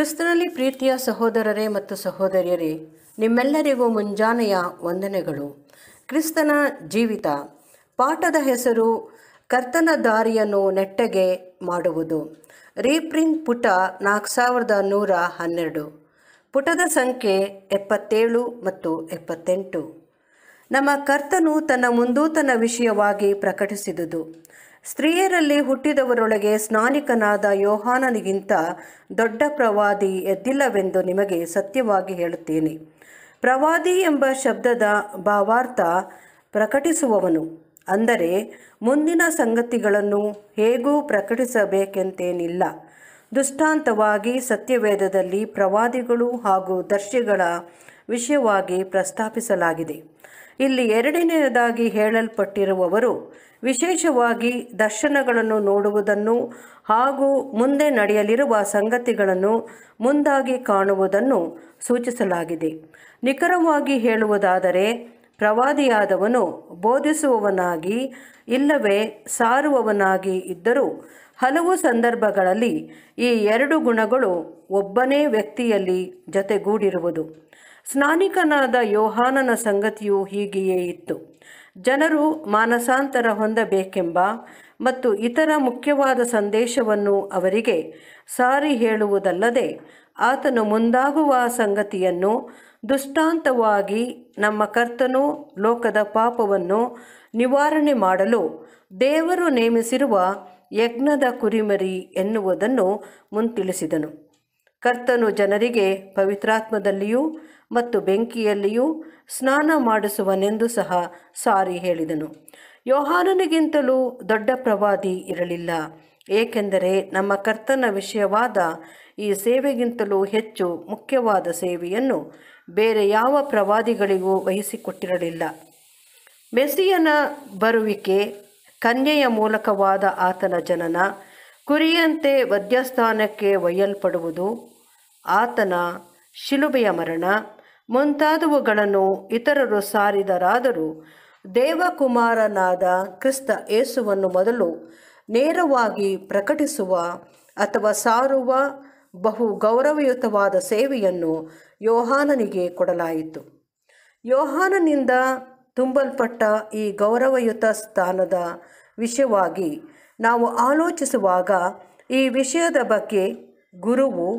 ಕ್ರಿಸ್ತನಲ್ಲಿ ಪ್ರೀತಿಯ ಸಹೋದರರೇ ಮತ್ತು ಸಹೋದರಿಯರೇ ನಿಮ್ಮೆಲ್ಲರಿಗೂ ಮುಂಜಾನೆಯ ವಂದನೆಗಳು ಕ್ರಿಸ್ತನ ಜೀವಿತ ಪಾಠದ ಹೆಸರು ಕರ್ತನ ದಾರಿಯನ್ನು ನೆಟ್ಟಗೆ ಮಾಡುವುದು ರೀಪ್ರಿಂಟ್ ಪುಟ ನಾಲ್ಕು ಸಾವಿರದ ನೂರ ಹನ್ನೆರಡು ಪುಟದ ಸಂಖ್ಯೆ ಎಪ್ಪತ್ತೇಳು ಮತ್ತು ಎಪ್ಪತ್ತೆಂಟು ನಮ್ಮ ಕರ್ತನು ತನ್ನ ಮುಂದೂತನ ವಿಷಯವಾಗಿ ಪ್ರಕಟಿಸಿದುದು ಸ್ತ್ರೀಯರಲ್ಲಿ ಹುಟ್ಟಿದವರೊಳಗೆ ಸ್ನಾನಿಕನಾದ ಯೋಹಾನನಿಗಿಂತ ದೊಡ್ಡ ಪ್ರವಾದಿ ಎದ್ದಿಲ್ಲವೆಂದು ನಿಮಗೆ ಸತ್ಯವಾಗಿ ಹೇಳುತ್ತೇನೆ ಪ್ರವಾದಿ ಎಂಬ ಶಬ್ದದ ಭಾವಾರ್ಥ ಪ್ರಕಟಿಸುವವನು ಅಂದರೆ ಮುಂದಿನ ಸಂಗತಿಗಳನ್ನು ಹೇಗೂ ಪ್ರಕಟಿಸಬೇಕೆಂತೇನಿಲ್ಲ ದುಷ್ಟಾಂತವಾಗಿ ಸತ್ಯವೇದದಲ್ಲಿ ಪ್ರವಾದಿಗಳು ಹಾಗೂ ದರ್ಶಿಗಳ ವಿಷಯವಾಗಿ ಪ್ರಸ್ತಾಪಿಸಲಾಗಿದೆ ಇಲ್ಲಿ ಎರಡನೆಯದಾಗಿ ಹೇಳಲ್ಪಟ್ಟಿರುವವರು ವಿಶೇಷವಾಗಿ ದರ್ಶನಗಳನ್ನು ನೋಡುವುದನ್ನು ಹಾಗೂ ಮುಂದೆ ನಡೆಯಲಿರುವ ಸಂಗತಿಗಳನ್ನು ಮುಂದಾಗಿ ಕಾಣುವುದನ್ನು ಸೂಚಿಸಲಾಗಿದೆ ನಿಖರವಾಗಿ ಹೇಳುವುದಾದರೆ ಪ್ರವಾದಿಯಾದವನು ಬೋಧಿಸುವವನಾಗಿ ಇಲ್ಲವೇ ಸಾರುವವನಾಗಿ ಇದ್ದರೂ ಹಲವು ಸಂದರ್ಭಗಳಲ್ಲಿ ಈ ಎರಡು ಗುಣಗಳು ಒಬ್ಬನೇ ವ್ಯಕ್ತಿಯಲ್ಲಿ ಜೊತೆಗೂಡಿರುವುದು ಸ್ನಾನಿಕನಾದ ಯೋಹಾನನ ಸಂಗತಿಯು ಹೀಗೆಯೇ ಇತ್ತು ಜನರು ಮಾನಸಾಂತರ ಹೊಂದಬೇಕೆಂಬ ಮತ್ತು ಇತರ ಮುಖ್ಯವಾದ ಸಂದೇಶವನ್ನು ಅವರಿಗೆ ಸಾರಿ ಹೇಳುವುದಲ್ಲದೆ ಆತನು ಮುಂದಾಗುವ ಸಂಗತಿಯನ್ನು ದುಷ್ಟಾಂತವಾಗಿ ನಮ್ಮ ಕರ್ತನು ಲೋಕದ ಪಾಪವನ್ನು ನಿವಾರಣೆ ಮಾಡಲು ದೇವರು ನೇಮಿಸಿರುವ ಯಜ್ಞದ ಕುರಿಮರಿ ಎನ್ನುವುದನ್ನು ಮುಂತಿಳಿಸಿದನು ಕರ್ತನು ಜನರಿಗೆ ಪವಿತ್ರಾತ್ಮದಲ್ಲಿಯೂ ಮತ್ತು ಬೆಂಕಿಯಲ್ಲಿಯೂ ಸ್ನಾನ ಮಾಡಿಸುವನೆಂದು ಸಹ ಸಾರಿ ಹೇಳಿದನು ಯೋಹಾನನಿಗಿಂತಲೂ ದೊಡ್ಡ ಪ್ರವಾದಿ ಇರಲಿಲ್ಲ ಏಕೆಂದರೆ ನಮ್ಮ ಕರ್ತನ ವಿಷಯವಾದ ಈ ಸೇವೆಗಿಂತಲೂ ಹೆಚ್ಚು ಮುಖ್ಯವಾದ ಸೇವೆಯನ್ನು ಬೇರೆ ಯಾವ ಪ್ರವಾದಿಗಳಿಗೂ ವಹಿಸಿಕೊಟ್ಟಿರಲಿಲ್ಲ ಮೆಸ್ಸಿಯನ ಬರುವಿಕೆ ಕನ್ಯೆಯ ಮೂಲಕವಾದ ಆತನ ಜನನ ಕುರಿಯಂತೆ ವದ್ಯಸ್ಥಾನಕ್ಕೆ ಒಯ್ಯಲ್ಪಡುವುದು ಆತನ ಶಿಲುಬೆಯ ಮರಣ ಮುಂತಾದವುಗಳನ್ನು ಇತರರು ಸಾರಿದರಾದರೂ ದೇವಕುಮಾರನಾದ ಕ್ರಿಸ್ತ ಯೇಸುವನ್ನು ಮೊದಲು ನೇರವಾಗಿ ಪ್ರಕಟಿಸುವ ಅಥವಾ ಸಾರುವ ಬಹು ಗೌರವಯುತವಾದ ಸೇವೆಯನ್ನು ಯೋಹಾನನಿಗೆ ಕೊಡಲಾಯಿತು ಯೋಹಾನನಿಂದ ತುಂಬಲ್ಪಟ್ಟ ಈ ಗೌರವಯುತ ಸ್ಥಾನದ ವಿಷಯವಾಗಿ ನಾವು ಆಲೋಚಿಸುವಾಗ ಈ ವಿಷಯದ ಬಗ್ಗೆ ಗುರುವು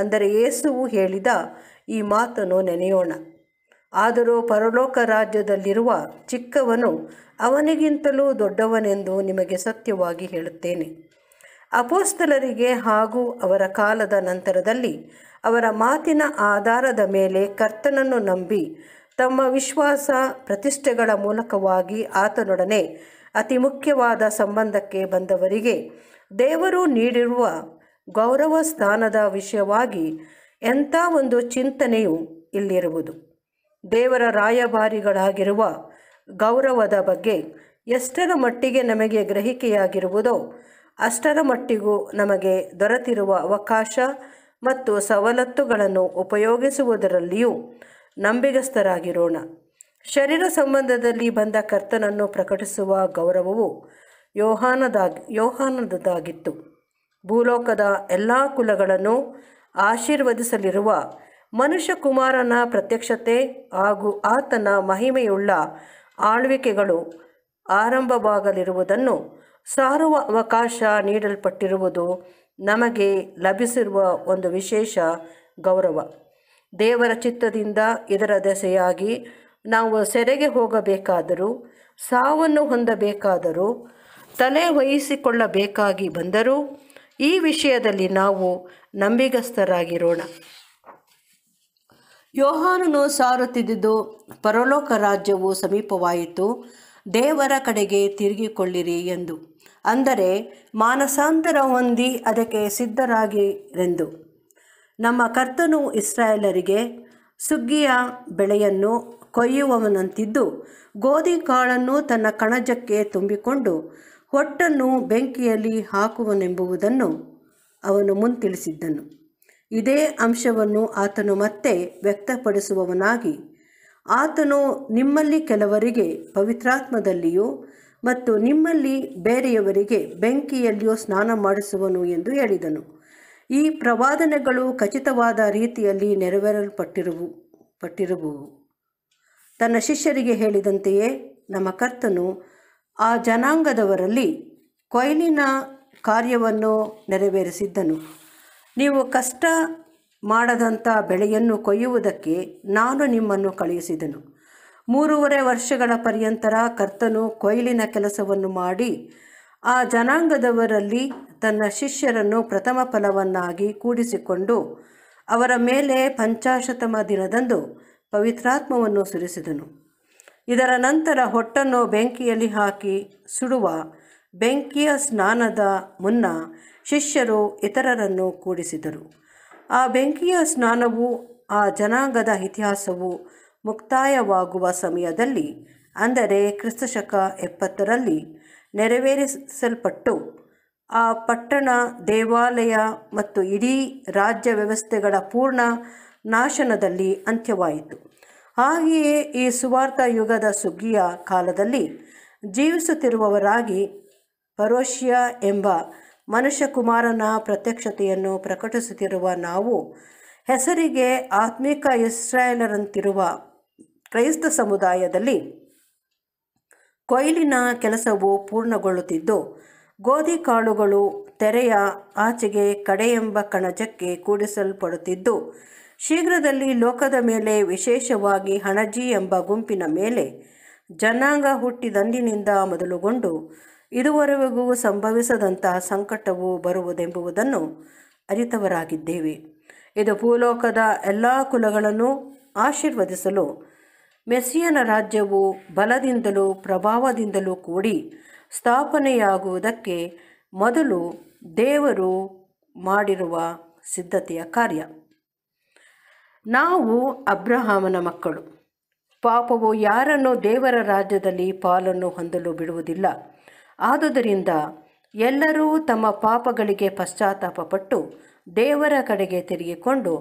ಅಂದರೆ ಏಸುವು ಹೇಳಿದ ಈ ಮಾತನ್ನು ನೆನೆಯೋಣ ಆದರೂ ಪರಲೋಕ ರಾಜ್ಯದಲ್ಲಿರುವ ಚಿಕ್ಕವನು ಅವನಿಗಿಂತಲೂ ದೊಡ್ಡವನೆಂದು ನಿಮಗೆ ಸತ್ಯವಾಗಿ ಹೇಳುತ್ತೇನೆ ಅಪೋಸ್ತಲರಿಗೆ ಹಾಗೂ ಅವರ ಕಾಲದ ನಂತರದಲ್ಲಿ ಅವರ ಮಾತಿನ ಆಧಾರದ ಮೇಲೆ ಕರ್ತನನ್ನು ನಂಬಿ ತಮ್ಮ ವಿಶ್ವಾಸ ಪ್ರತಿಷ್ಠೆಗಳ ಮೂಲಕವಾಗಿ ಆತನೊಡನೆ ಅತಿ ಮುಖ್ಯವಾದ ಸಂಬಂಧಕ್ಕೆ ಬಂದವರಿಗೆ ದೇವರು ನೀಡಿರುವ ಗೌರವ ಸ್ಥಾನದ ವಿಷಯವಾಗಿ ಎಂಥ ಒಂದು ಚಿಂತನೆಯು ಇಲ್ಲಿರುವುದು ದೇವರ ರಾಯಭಾರಿಗಳಾಗಿರುವ ಗೌರವದ ಬಗ್ಗೆ ಎಷ್ಟರ ಮಟ್ಟಿಗೆ ನಮಗೆ ಗ್ರಹಿಕೆಯಾಗಿರುವುದೋ ಅಷ್ಟರ ಮಟ್ಟಿಗೂ ನಮಗೆ ದೊರೆತಿರುವ ಅವಕಾಶ ಮತ್ತು ಸವಲತ್ತುಗಳನ್ನು ಉಪಯೋಗಿಸುವುದರಲ್ಲಿಯೂ ನಂಬಿಗಸ್ತರಾಗಿರೋಣ ಶರೀರ ಸಂಬಂಧದಲ್ಲಿ ಬಂದ ಕರ್ತನನ್ನು ಪ್ರಕಟಿಸುವ ಗೌರವವು ಯೋಹಾನದಾಗಿ ಯೋಹಾನದಾಗಿತ್ತು ಭೂಲೋಕದ ಎಲ್ಲ ಕುಲಗಳನ್ನು ಆಶೀರ್ವದಿಸಲಿರುವ ಮನುಷ್ಯಕುಮಾರನ ಪ್ರತ್ಯಕ್ಷತೆ ಹಾಗೂ ಆತನ ಮಹಿಮೆಯುಳ್ಳ ಆಳ್ವಿಕೆಗಳು ಆರಂಭವಾಗಲಿರುವುದನ್ನು ಸಾರುವ ಅವಕಾಶ ನೀಡಲ್ಪಟ್ಟಿರುವುದು ನಮಗೆ ಲಭಿಸಿರುವ ಒಂದು ವಿಶೇಷ ಗೌರವ ದೇವರ ಚಿತ್ತದಿಂದ ಇದರ ದೆಸೆಯಾಗಿ ನಾವು ಸೆರೆಗೆ ಹೋಗಬೇಕಾದರೂ ಸಾವನ್ನು ಹೊಂದಬೇಕಾದರೂ ತಲೆ ವಹಿಸಿಕೊಳ್ಳಬೇಕಾಗಿ ಬಂದರೂ ಈ ವಿಷಯದಲ್ಲಿ ನಾವು ನಂಬಿಗಸ್ಥರಾಗಿರೋಣ ಯೋಹಾನನು ಸಾರುತ್ತಿದ್ದುದು ಪರಲೋಕ ರಾಜ್ಯವು ಸಮೀಪವಾಯಿತು ದೇವರ ಕಡೆಗೆ ತಿರುಗಿಕೊಳ್ಳಿರಿ ಎಂದು ಅಂದರೆ ಮಾನಸಾಂತರ ಹೊಂದಿ ಅದಕ್ಕೆ ಸಿದ್ಧರಾಗಿರೆಂದು ನಮ್ಮ ಕರ್ತನು ಇಸ್ರಾಯೇಲರಿಗೆ ಸುಗ್ಗಿಯ ಬೆಳೆಯನ್ನು ಕೊಯ್ಯುವವನಂತಿದ್ದು ಗೋಧಿ ಕಾಳನ್ನು ತನ್ನ ಕಣಜಕ್ಕೆ ತುಂಬಿಕೊಂಡು ಹೊಟ್ಟನ್ನು ಬೆಂಕಿಯಲ್ಲಿ ಹಾಕುವನೆಂಬುದನ್ನು ಅವನು ಮುಂತಿಳಿಸಿದ್ದನು ಇದೇ ಅಂಶವನ್ನು ಆತನು ಮತ್ತೆ ವ್ಯಕ್ತಪಡಿಸುವವನಾಗಿ ಆತನು ನಿಮ್ಮಲ್ಲಿ ಕೆಲವರಿಗೆ ಪವಿತ್ರಾತ್ಮದಲ್ಲಿಯೋ ಮತ್ತು ನಿಮ್ಮಲ್ಲಿ ಬೇರೆಯವರಿಗೆ ಬೆಂಕಿಯಲ್ಲಿಯೋ ಸ್ನಾನ ಮಾಡಿಸುವನು ಎಂದು ಹೇಳಿದನು ಈ ಪ್ರವಾದನೆಗಳು ಖಚಿತವಾದ ರೀತಿಯಲ್ಲಿ ನೆರವೇರಲ್ಪಟ್ಟಿರುವು ಪಟ್ಟಿರುವುವು ತನ್ನ ಶಿಷ್ಯರಿಗೆ ಹೇಳಿದಂತೆಯೇ ನಮ್ಮ ಕರ್ತನು ಆ ಜನಾಂಗದವರಲ್ಲಿ ಕೊಯ್ಲಿನ ಕಾರ್ಯವನ್ನು ನೆರವೇರಿಸಿದ್ದನು ನೀವು ಕಷ್ಟ ಮಾಡದಂಥ ಬೆಳೆಯನ್ನು ಕೊಯ್ಯುವುದಕ್ಕೆ ನಾನು ನಿಮ್ಮನ್ನು ಕಳುಹಿಸಿದನು ಮೂರುವರೆ ವರ್ಷಗಳ ಪರ್ಯಂತರ ಕರ್ತನು ಕೊಯ್ಲಿನ ಕೆಲಸವನ್ನು ಮಾಡಿ ಆ ಜನಾಂಗದವರಲ್ಲಿ ತನ್ನ ಶಿಷ್ಯರನ್ನು ಪ್ರಥಮ ಫಲವನ್ನಾಗಿ ಕೂಡಿಸಿಕೊಂಡು ಅವರ ಮೇಲೆ ಪಂಚಾಶತಮ ದಿನದಂದು ಪವಿತ್ರಾತ್ಮವನ್ನು ಸುರಿಸಿದನು ಇದರ ನಂತರ ಹೊಟ್ಟನ್ನು ಬೆಂಕಿಯಲ್ಲಿ ಹಾಕಿ ಸುಡುವ ಬೆಂಕಿಯ ಸ್ನಾನದ ಮುನ್ನ ಶಿಷ್ಯರು ಇತರರನ್ನು ಕೂಡಿಸಿದರು ಆ ಬೆಂಕಿಯ ಸ್ನಾನವು ಆ ಜನಾಂಗದ ಇತಿಹಾಸವು ಮುಕ್ತಾಯವಾಗುವ ಸಮಯದಲ್ಲಿ ಅಂದರೆ ಕ್ರಿಸ್ತಶಕ ಎಪ್ಪತ್ತರಲ್ಲಿ ನೆರವೇರಿಸಲ್ಪಟ್ಟು ಆ ಪಟ್ಟಣ ದೇವಾಲಯ ಮತ್ತು ಇಡೀ ರಾಜ್ಯ ವ್ಯವಸ್ಥೆಗಳ ಪೂರ್ಣ ನಾಶನದಲ್ಲಿ ಅಂತ್ಯವಾಯಿತು ಹಾಗೆಯೇ ಈ ಸುವಾರ್ಥ ಯುಗದ ಸುಗ್ಗಿಯ ಕಾಲದಲ್ಲಿ ಜೀವಿಸುತ್ತಿರುವವರಾಗಿ ಪರೋಷಿಯ ಎಂಬ ಮನುಷ್ಯಕುಮಾರನ ಪ್ರತ್ಯಕ್ಷತೆಯನ್ನು ಪ್ರಕಟಿಸುತ್ತಿರುವ ನಾವು ಹೆಸರಿಗೆ ಆತ್ಮಿಕ ಇಸ್ರಾಯೇಲರಂತಿರುವ ಕ್ರೈಸ್ತ ಸಮುದಾಯದಲ್ಲಿ ಕೊಯ್ಲಿನ ಕೆಲಸವು ಪೂರ್ಣಗೊಳ್ಳುತ್ತಿದ್ದು ಗೋಧಿ ಕಾಳುಗಳು ತೆರೆಯ ಆಚೆಗೆ ಕಡೆಯೆಂಬ ಕಣಜಕ್ಕೆ ಕೂಡಿಸಲ್ಪಡುತ್ತಿದ್ದು ಶೀಘ್ರದಲ್ಲಿ ಲೋಕದ ಮೇಲೆ ವಿಶೇಷವಾಗಿ ಹಣಜಿ ಎಂಬ ಗುಂಪಿನ ಮೇಲೆ ಜನಾಂಗ ಹುಟ್ಟಿದಂದಿನಿಂದ ಮೊದಲುಗೊಂಡು ಇದುವರೆಗೂ ಸಂಭವಿಸದಂತಹ ಸಂಕಟವು ಬರುವುದೆಂಬುವುದನ್ನು ಅರಿತವರಾಗಿದ್ದೇವೆ ಇದು ಭೂಲೋಕದ ಎಲ್ಲ ಕುಲಗಳನ್ನು ಆಶೀರ್ವದಿಸಲು ಮೆಸ್ಸಿಯನ ರಾಜ್ಯವು ಬಲದಿಂದಲೂ ಪ್ರಭಾವದಿಂದಲೂ ಕೂಡಿ ಸ್ಥಾಪನೆಯಾಗುವುದಕ್ಕೆ ಮೊದಲು ದೇವರು ಮಾಡಿರುವ ಸಿದ್ಧತೆಯ ಕಾರ್ಯ ನಾವು ಅಬ್ರಹಾಮನ ಮಕ್ಕಳು ಪಾಪವು ಯಾರನ್ನು ದೇವರ ರಾಜ್ಯದಲ್ಲಿ ಪಾಲನ್ನು ಹೊಂದಲು ಬಿಡುವುದಿಲ್ಲ ಆದುದರಿಂದ ಎಲ್ಲರೂ ತಮ್ಮ ಪಾಪಗಳಿಗೆ ಪಶ್ಚಾತ್ತಾಪಪಟ್ಟು ದೇವರ ಕಡೆಗೆ ತಿರುಗಿಕೊಂಡು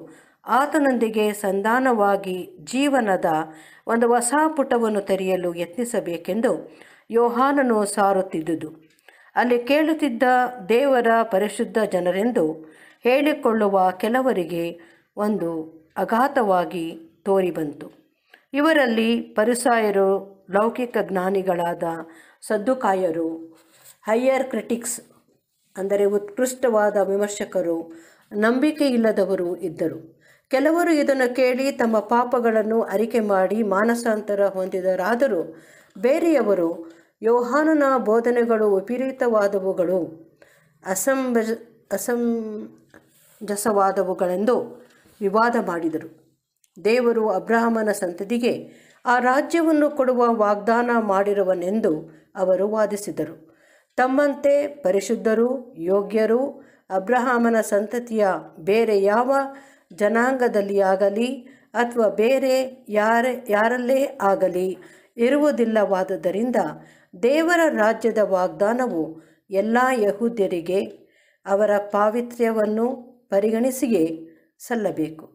ಆತನೊಂದಿಗೆ ಸಂಧಾನವಾಗಿ ಜೀವನದ ಒಂದು ಹೊಸ ಪುಟವನ್ನು ತೆರೆಯಲು ಯತ್ನಿಸಬೇಕೆಂದು ಯೋಹಾನನು ಸಾರುತ್ತಿದ್ದುದು ಅಲ್ಲಿ ಕೇಳುತ್ತಿದ್ದ ದೇವರ ಪರಿಶುದ್ಧ ಜನರೆಂದು ಹೇಳಿಕೊಳ್ಳುವ ಕೆಲವರಿಗೆ ಒಂದು ಅಗಾತವಾಗಿ ತೋರಿಬಂತು ಇವರಲ್ಲಿ ಪರಿಸಾಯರು ಲೌಕಿಕ ಜ್ಞಾನಿಗಳಾದ ಸದ್ದುಕಾಯರು ಹೈಯರ್ ಕ್ರಿಟಿಕ್ಸ್ ಅಂದರೆ ಉತ್ಕೃಷ್ಟವಾದ ವಿಮರ್ಶಕರು ನಂಬಿಕೆ ಇಲ್ಲದವರು ಇದ್ದರು ಕೆಲವರು ಇದನ್ನು ಕೇಳಿ ತಮ್ಮ ಪಾಪಗಳನ್ನು ಅರಿಕೆ ಮಾಡಿ ಮಾನಸಾಂತರ ಹೊಂದಿದರಾದರೂ ಬೇರೆಯವರು ಯೋಹಾನನ ಬೋಧನೆಗಳು ವಿಪರೀತವಾದವುಗಳು ಅಸಂಬಜ ಅಸಂಜಸವಾದವುಗಳೆಂದು ವಿವಾದ ಮಾಡಿದರು ದೇವರು ಅಬ್ರಾಹಮನ ಸಂತತಿಗೆ ಆ ರಾಜ್ಯವನ್ನು ಕೊಡುವ ವಾಗ್ದಾನ ಮಾಡಿರುವನೆಂದು ಅವರು ವಾದಿಸಿದರು ತಮ್ಮಂತೆ ಪರಿಶುದ್ಧರು ಯೋಗ್ಯರು ಅಬ್ರಹಾಮನ ಸಂತತಿಯ ಬೇರೆ ಯಾವ ಜನಾಂಗದಲ್ಲಿ ಆಗಲಿ ಅಥವಾ ಬೇರೆ ಯಾರ ಯಾರಲ್ಲೇ ಆಗಲಿ ಇರುವುದಿಲ್ಲವಾದುದರಿಂದ ದೇವರ ರಾಜ್ಯದ ವಾಗ್ದಾನವು ಎಲ್ಲ ಯಹೂದ್ಯರಿಗೆ ಅವರ ಪಾವಿತ್ರ್ಯವನ್ನು ಪರಿಗಣಿಸಿಯೇ ಸಲ್ಲಬೇಕು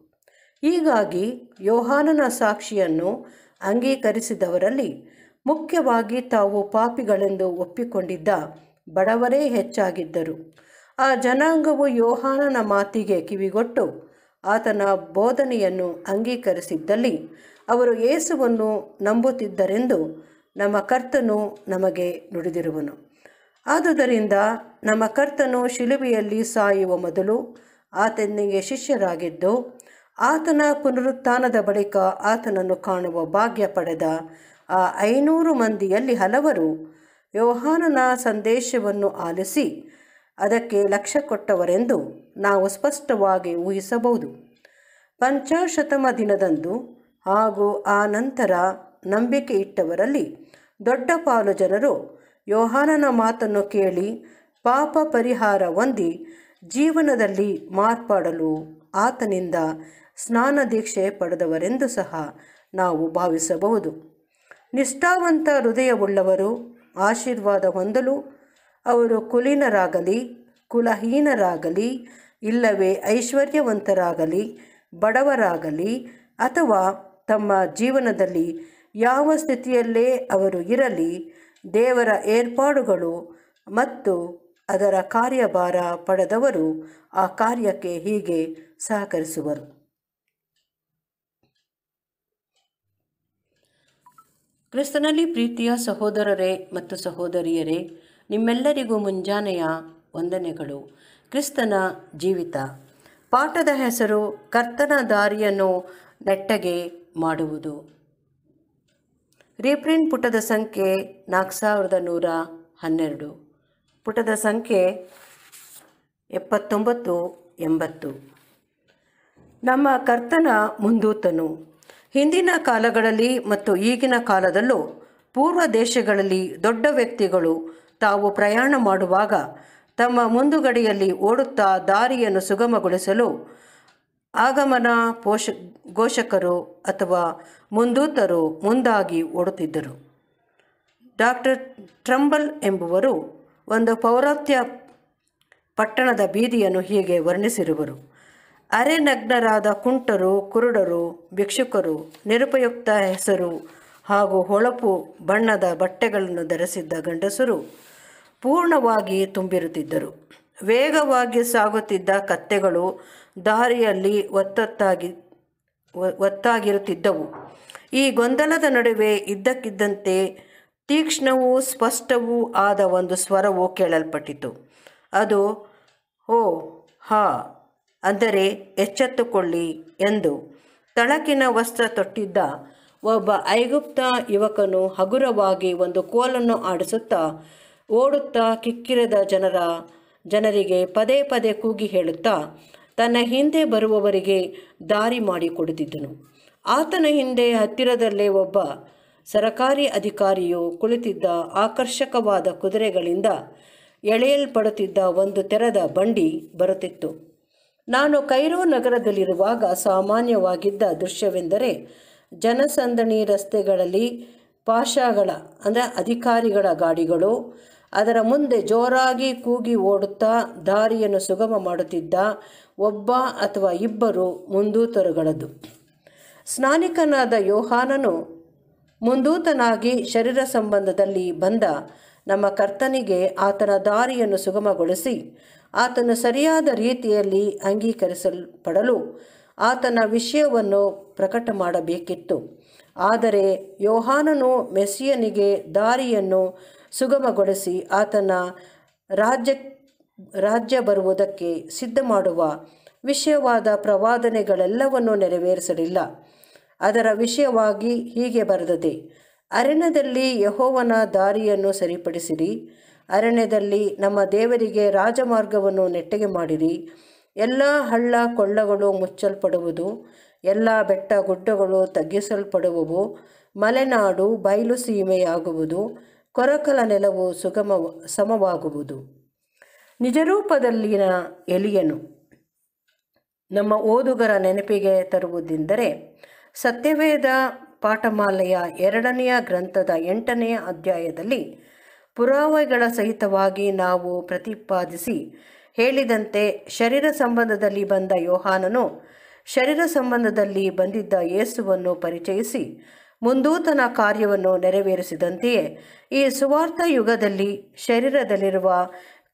ಹೀಗಾಗಿ ಯೋಹಾನನ ಸಾಕ್ಷಿಯನ್ನು ಅಂಗೀಕರಿಸಿದವರಲ್ಲಿ ಮುಖ್ಯವಾಗಿ ತಾವು ಪಾಪಿಗಳೆಂದು ಒಪ್ಪಿಕೊಂಡಿದ್ದ ಬಡವರೇ ಹೆಚ್ಚಾಗಿದ್ದರು ಆ ಜನಾಂಗವು ಯೋಹಾನನ ಮಾತಿಗೆ ಕಿವಿಗೊಟ್ಟು ಆತನ ಬೋಧನೆಯನ್ನು ಅಂಗೀಕರಿಸಿದ್ದಲ್ಲಿ ಅವರು ಏಸುವನ್ನು ನಂಬುತ್ತಿದ್ದರೆಂದು ನಮ್ಮ ಕರ್ತನು ನಮಗೆ ನುಡಿದಿರುವನು ಆದುದರಿಂದ ನಮ್ಮ ಕರ್ತನು ಶಿಲುಬೆಯಲ್ಲಿ ಸಾಯುವ ಮೊದಲು ಆತನಿಗೆ ಶಿಷ್ಯರಾಗಿದ್ದು ಆತನ ಪುನರುತ್ಥಾನದ ಬಳಿಕ ಆತನನ್ನು ಕಾಣುವ ಭಾಗ್ಯ ಪಡೆದ ಆ ಐನೂರು ಮಂದಿಯಲ್ಲಿ ಹಲವರು ಯೋಹಾನನ ಸಂದೇಶವನ್ನು ಆಲಿಸಿ ಅದಕ್ಕೆ ಲಕ್ಷ್ಯ ಕೊಟ್ಟವರೆಂದು ನಾವು ಸ್ಪಷ್ಟವಾಗಿ ಊಹಿಸಬಹುದು ಪಂಚಾಶತಮ ದಿನದಂದು ಹಾಗೂ ಆ ನಂತರ ನಂಬಿಕೆ ಇಟ್ಟವರಲ್ಲಿ ದೊಡ್ಡ ಪಾಲು ಜನರು ಯೋಹಾನನ ಮಾತನ್ನು ಕೇಳಿ ಪಾಪ ಪರಿಹಾರ ಹೊಂದಿ ಜೀವನದಲ್ಲಿ ಮಾರ್ಪಾಡಲು ಆತನಿಂದ ಸ್ನಾನ ದೀಕ್ಷೆ ಪಡೆದವರೆಂದು ಸಹ ನಾವು ಭಾವಿಸಬಹುದು ನಿಷ್ಠಾವಂತ ಹೃದಯವುಳ್ಳವರು ಆಶೀರ್ವಾದ ಹೊಂದಲು ಅವರು ಕುಲೀನರಾಗಲಿ ಕುಲಹೀನರಾಗಲಿ ಇಲ್ಲವೇ ಐಶ್ವರ್ಯವಂತರಾಗಲಿ ಬಡವರಾಗಲಿ ಅಥವಾ ತಮ್ಮ ಜೀವನದಲ್ಲಿ ಯಾವ ಸ್ಥಿತಿಯಲ್ಲೇ ಅವರು ಇರಲಿ ದೇವರ ಏರ್ಪಾಡುಗಳು ಮತ್ತು ಅದರ ಕಾರ್ಯಭಾರ ಪಡೆದವರು ಆ ಕಾರ್ಯಕ್ಕೆ ಹೀಗೆ ಸಹಕರಿಸುವರು ಕ್ರಿಸ್ತನಲ್ಲಿ ಪ್ರೀತಿಯ ಸಹೋದರರೇ ಮತ್ತು ಸಹೋದರಿಯರೇ ನಿಮ್ಮೆಲ್ಲರಿಗೂ ಮುಂಜಾನೆಯ ವಂದನೆಗಳು ಕ್ರಿಸ್ತನ ಜೀವಿತ ಪಾಠದ ಹೆಸರು ಕರ್ತನ ದಾರಿಯನ್ನು ನೆಟ್ಟಗೆ ಮಾಡುವುದು ರೀಪ್ರಿಂಟ್ ಪುಟದ ಸಂಖ್ಯೆ ನಾಲ್ಕು ಸಾವಿರದ ನೂರ ಹನ್ನೆರಡು ಪುಟದ ಸಂಖ್ಯೆ ಎಪ್ಪತ್ತೊಂಬತ್ತು ಎಂಬತ್ತು ನಮ್ಮ ಕರ್ತನ ಮುಂದೂತನು ಹಿಂದಿನ ಕಾಲಗಳಲ್ಲಿ ಮತ್ತು ಈಗಿನ ಕಾಲದಲ್ಲೂ ಪೂರ್ವ ದೇಶಗಳಲ್ಲಿ ದೊಡ್ಡ ವ್ಯಕ್ತಿಗಳು ತಾವು ಪ್ರಯಾಣ ಮಾಡುವಾಗ ತಮ್ಮ ಮುಂದುಗಡೆಯಲ್ಲಿ ಓಡುತ್ತಾ ದಾರಿಯನ್ನು ಸುಗಮಗೊಳಿಸಲು ಆಗಮನ ಪೋಷ ಘೋಷಕರು ಅಥವಾ ಮುಂದೂತರು ಮುಂದಾಗಿ ಓಡುತ್ತಿದ್ದರು ಡಾಕ್ಟರ್ ಟ್ರಂಬಲ್ ಎಂಬುವರು ಒಂದು ಪೌರಾತ್ಯ ಪಟ್ಟಣದ ಬೀದಿಯನ್ನು ಹೀಗೆ ವರ್ಣಿಸಿರುವರು ಅರೆ ನಗ್ನರಾದ ಕುಂಟರು ಕುರುಡರು ಭಿಕ್ಷುಕರು ನಿರುಪಯುಕ್ತ ಹೆಸರು ಹಾಗೂ ಹೊಳಪು ಬಣ್ಣದ ಬಟ್ಟೆಗಳನ್ನು ಧರಿಸಿದ್ದ ಗಂಡಸರು ಪೂರ್ಣವಾಗಿ ತುಂಬಿರುತ್ತಿದ್ದರು ವೇಗವಾಗಿ ಸಾಗುತ್ತಿದ್ದ ಕತ್ತೆಗಳು ದಾರಿಯಲ್ಲಿ ಒತ್ತೊತ್ತಾಗಿ ಒತ್ತಾಗಿರುತ್ತಿದ್ದವು ಈ ಗೊಂದಲದ ನಡುವೆ ಇದ್ದಕ್ಕಿದ್ದಂತೆ ತೀಕ್ಷ್ಣವೂ ಸ್ಪಷ್ಟವೂ ಆದ ಒಂದು ಸ್ವರವು ಕೇಳಲ್ಪಟ್ಟಿತು ಅದು ಓ ಹಾ ಅಂದರೆ ಎಚ್ಚೆತ್ತುಕೊಳ್ಳಿ ಎಂದು ತಳಕಿನ ವಸ್ತ್ರ ತೊಟ್ಟಿದ್ದ ಒಬ್ಬ ಐಗುಪ್ತ ಯುವಕನು ಹಗುರವಾಗಿ ಒಂದು ಕೋಲನ್ನು ಆಡಿಸುತ್ತಾ ಓಡುತ್ತಾ ಕಿಕ್ಕಿರದ ಜನರ ಜನರಿಗೆ ಪದೇ ಪದೇ ಕೂಗಿ ಹೇಳುತ್ತಾ ತನ್ನ ಹಿಂದೆ ಬರುವವರಿಗೆ ದಾರಿ ಮಾಡಿಕೊಡುತ್ತಿದ್ದನು ಆತನ ಹಿಂದೆ ಹತ್ತಿರದಲ್ಲೇ ಒಬ್ಬ ಸರಕಾರಿ ಅಧಿಕಾರಿಯು ಕುಳಿತಿದ್ದ ಆಕರ್ಷಕವಾದ ಕುದುರೆಗಳಿಂದ ಎಳೆಯಲ್ಪಡುತ್ತಿದ್ದ ಒಂದು ತೆರದ ಬಂಡಿ ಬರುತ್ತಿತ್ತು ನಾನು ಕೈರೋ ನಗರದಲ್ಲಿರುವಾಗ ಸಾಮಾನ್ಯವಾಗಿದ್ದ ದೃಶ್ಯವೆಂದರೆ ಜನಸಂದಣಿ ರಸ್ತೆಗಳಲ್ಲಿ ಪಾಷಾಗಳ ಅಂದರೆ ಅಧಿಕಾರಿಗಳ ಗಾಡಿಗಳು ಅದರ ಮುಂದೆ ಜೋರಾಗಿ ಕೂಗಿ ಓಡುತ್ತಾ ದಾರಿಯನ್ನು ಸುಗಮ ಮಾಡುತ್ತಿದ್ದ ಒಬ್ಬ ಅಥವಾ ಇಬ್ಬರು ಮುಂದೂತರುಗಳದು ಸ್ನಾನಿಕನಾದ ಯೋಹಾನನು ಮುಂದೂತನಾಗಿ ಶರೀರ ಸಂಬಂಧದಲ್ಲಿ ಬಂದ ನಮ್ಮ ಕರ್ತನಿಗೆ ಆತನ ದಾರಿಯನ್ನು ಸುಗಮಗೊಳಿಸಿ ಆತನು ಸರಿಯಾದ ರೀತಿಯಲ್ಲಿ ಅಂಗೀಕರಿಸಲ್ಪಡಲು ಆತನ ವಿಷಯವನ್ನು ಪ್ರಕಟ ಮಾಡಬೇಕಿತ್ತು ಆದರೆ ಯೋಹಾನನು ಮೆಸ್ಸಿಯನಿಗೆ ದಾರಿಯನ್ನು ಸುಗಮಗೊಳಿಸಿ ಆತನ ರಾಜ್ಯ ರಾಜ್ಯ ಬರುವುದಕ್ಕೆ ಸಿದ್ಧ ಮಾಡುವ ವಿಷಯವಾದ ಪ್ರವಾದನೆಗಳೆಲ್ಲವನ್ನೂ ನೆರವೇರಿಸಲಿಲ್ಲ ಅದರ ವಿಷಯವಾಗಿ ಹೀಗೆ ಬರೆದದೆ ಅರಣ್ಯದಲ್ಲಿ ಯಹೋವನ ದಾರಿಯನ್ನು ಸರಿಪಡಿಸಿರಿ ಅರಣ್ಯದಲ್ಲಿ ನಮ್ಮ ದೇವರಿಗೆ ರಾಜಮಾರ್ಗವನ್ನು ನೆಟ್ಟಗೆ ಮಾಡಿರಿ ಎಲ್ಲ ಹಳ್ಳ ಕೊಳ್ಳಗಳು ಮುಚ್ಚಲ್ಪಡುವುದು ಎಲ್ಲ ಬೆಟ್ಟ ಗುಡ್ಡಗಳು ತಗ್ಗಿಸಲ್ಪಡುವವು ಮಲೆನಾಡು ಬಯಲು ಸೀಮೆಯಾಗುವುದು ಕೊರಕಲ ನೆಲವು ಸುಗಮ ಸಮವಾಗುವುದು ನಿಜರೂಪದಲ್ಲಿನ ಎಲಿಯನು ನಮ್ಮ ಓದುಗರ ನೆನಪಿಗೆ ತರುವುದೆಂದರೆ ಸತ್ಯವೇದ ಪಾಠಮಾಲೆಯ ಎರಡನೆಯ ಗ್ರಂಥದ ಎಂಟನೆಯ ಅಧ್ಯಾಯದಲ್ಲಿ ಪುರಾವೆಗಳ ಸಹಿತವಾಗಿ ನಾವು ಪ್ರತಿಪಾದಿಸಿ ಹೇಳಿದಂತೆ ಶರೀರ ಸಂಬಂಧದಲ್ಲಿ ಬಂದ ಯೋಹಾನನು ಶರೀರ ಸಂಬಂಧದಲ್ಲಿ ಬಂದಿದ್ದ ಯೇಸುವನ್ನು ಪರಿಚಯಿಸಿ ಮುಂದೂತನ ಕಾರ್ಯವನ್ನು ನೆರವೇರಿಸಿದಂತೆಯೇ ಈ ಸುವಾರ್ಥ ಯುಗದಲ್ಲಿ ಶರೀರದಲ್ಲಿರುವ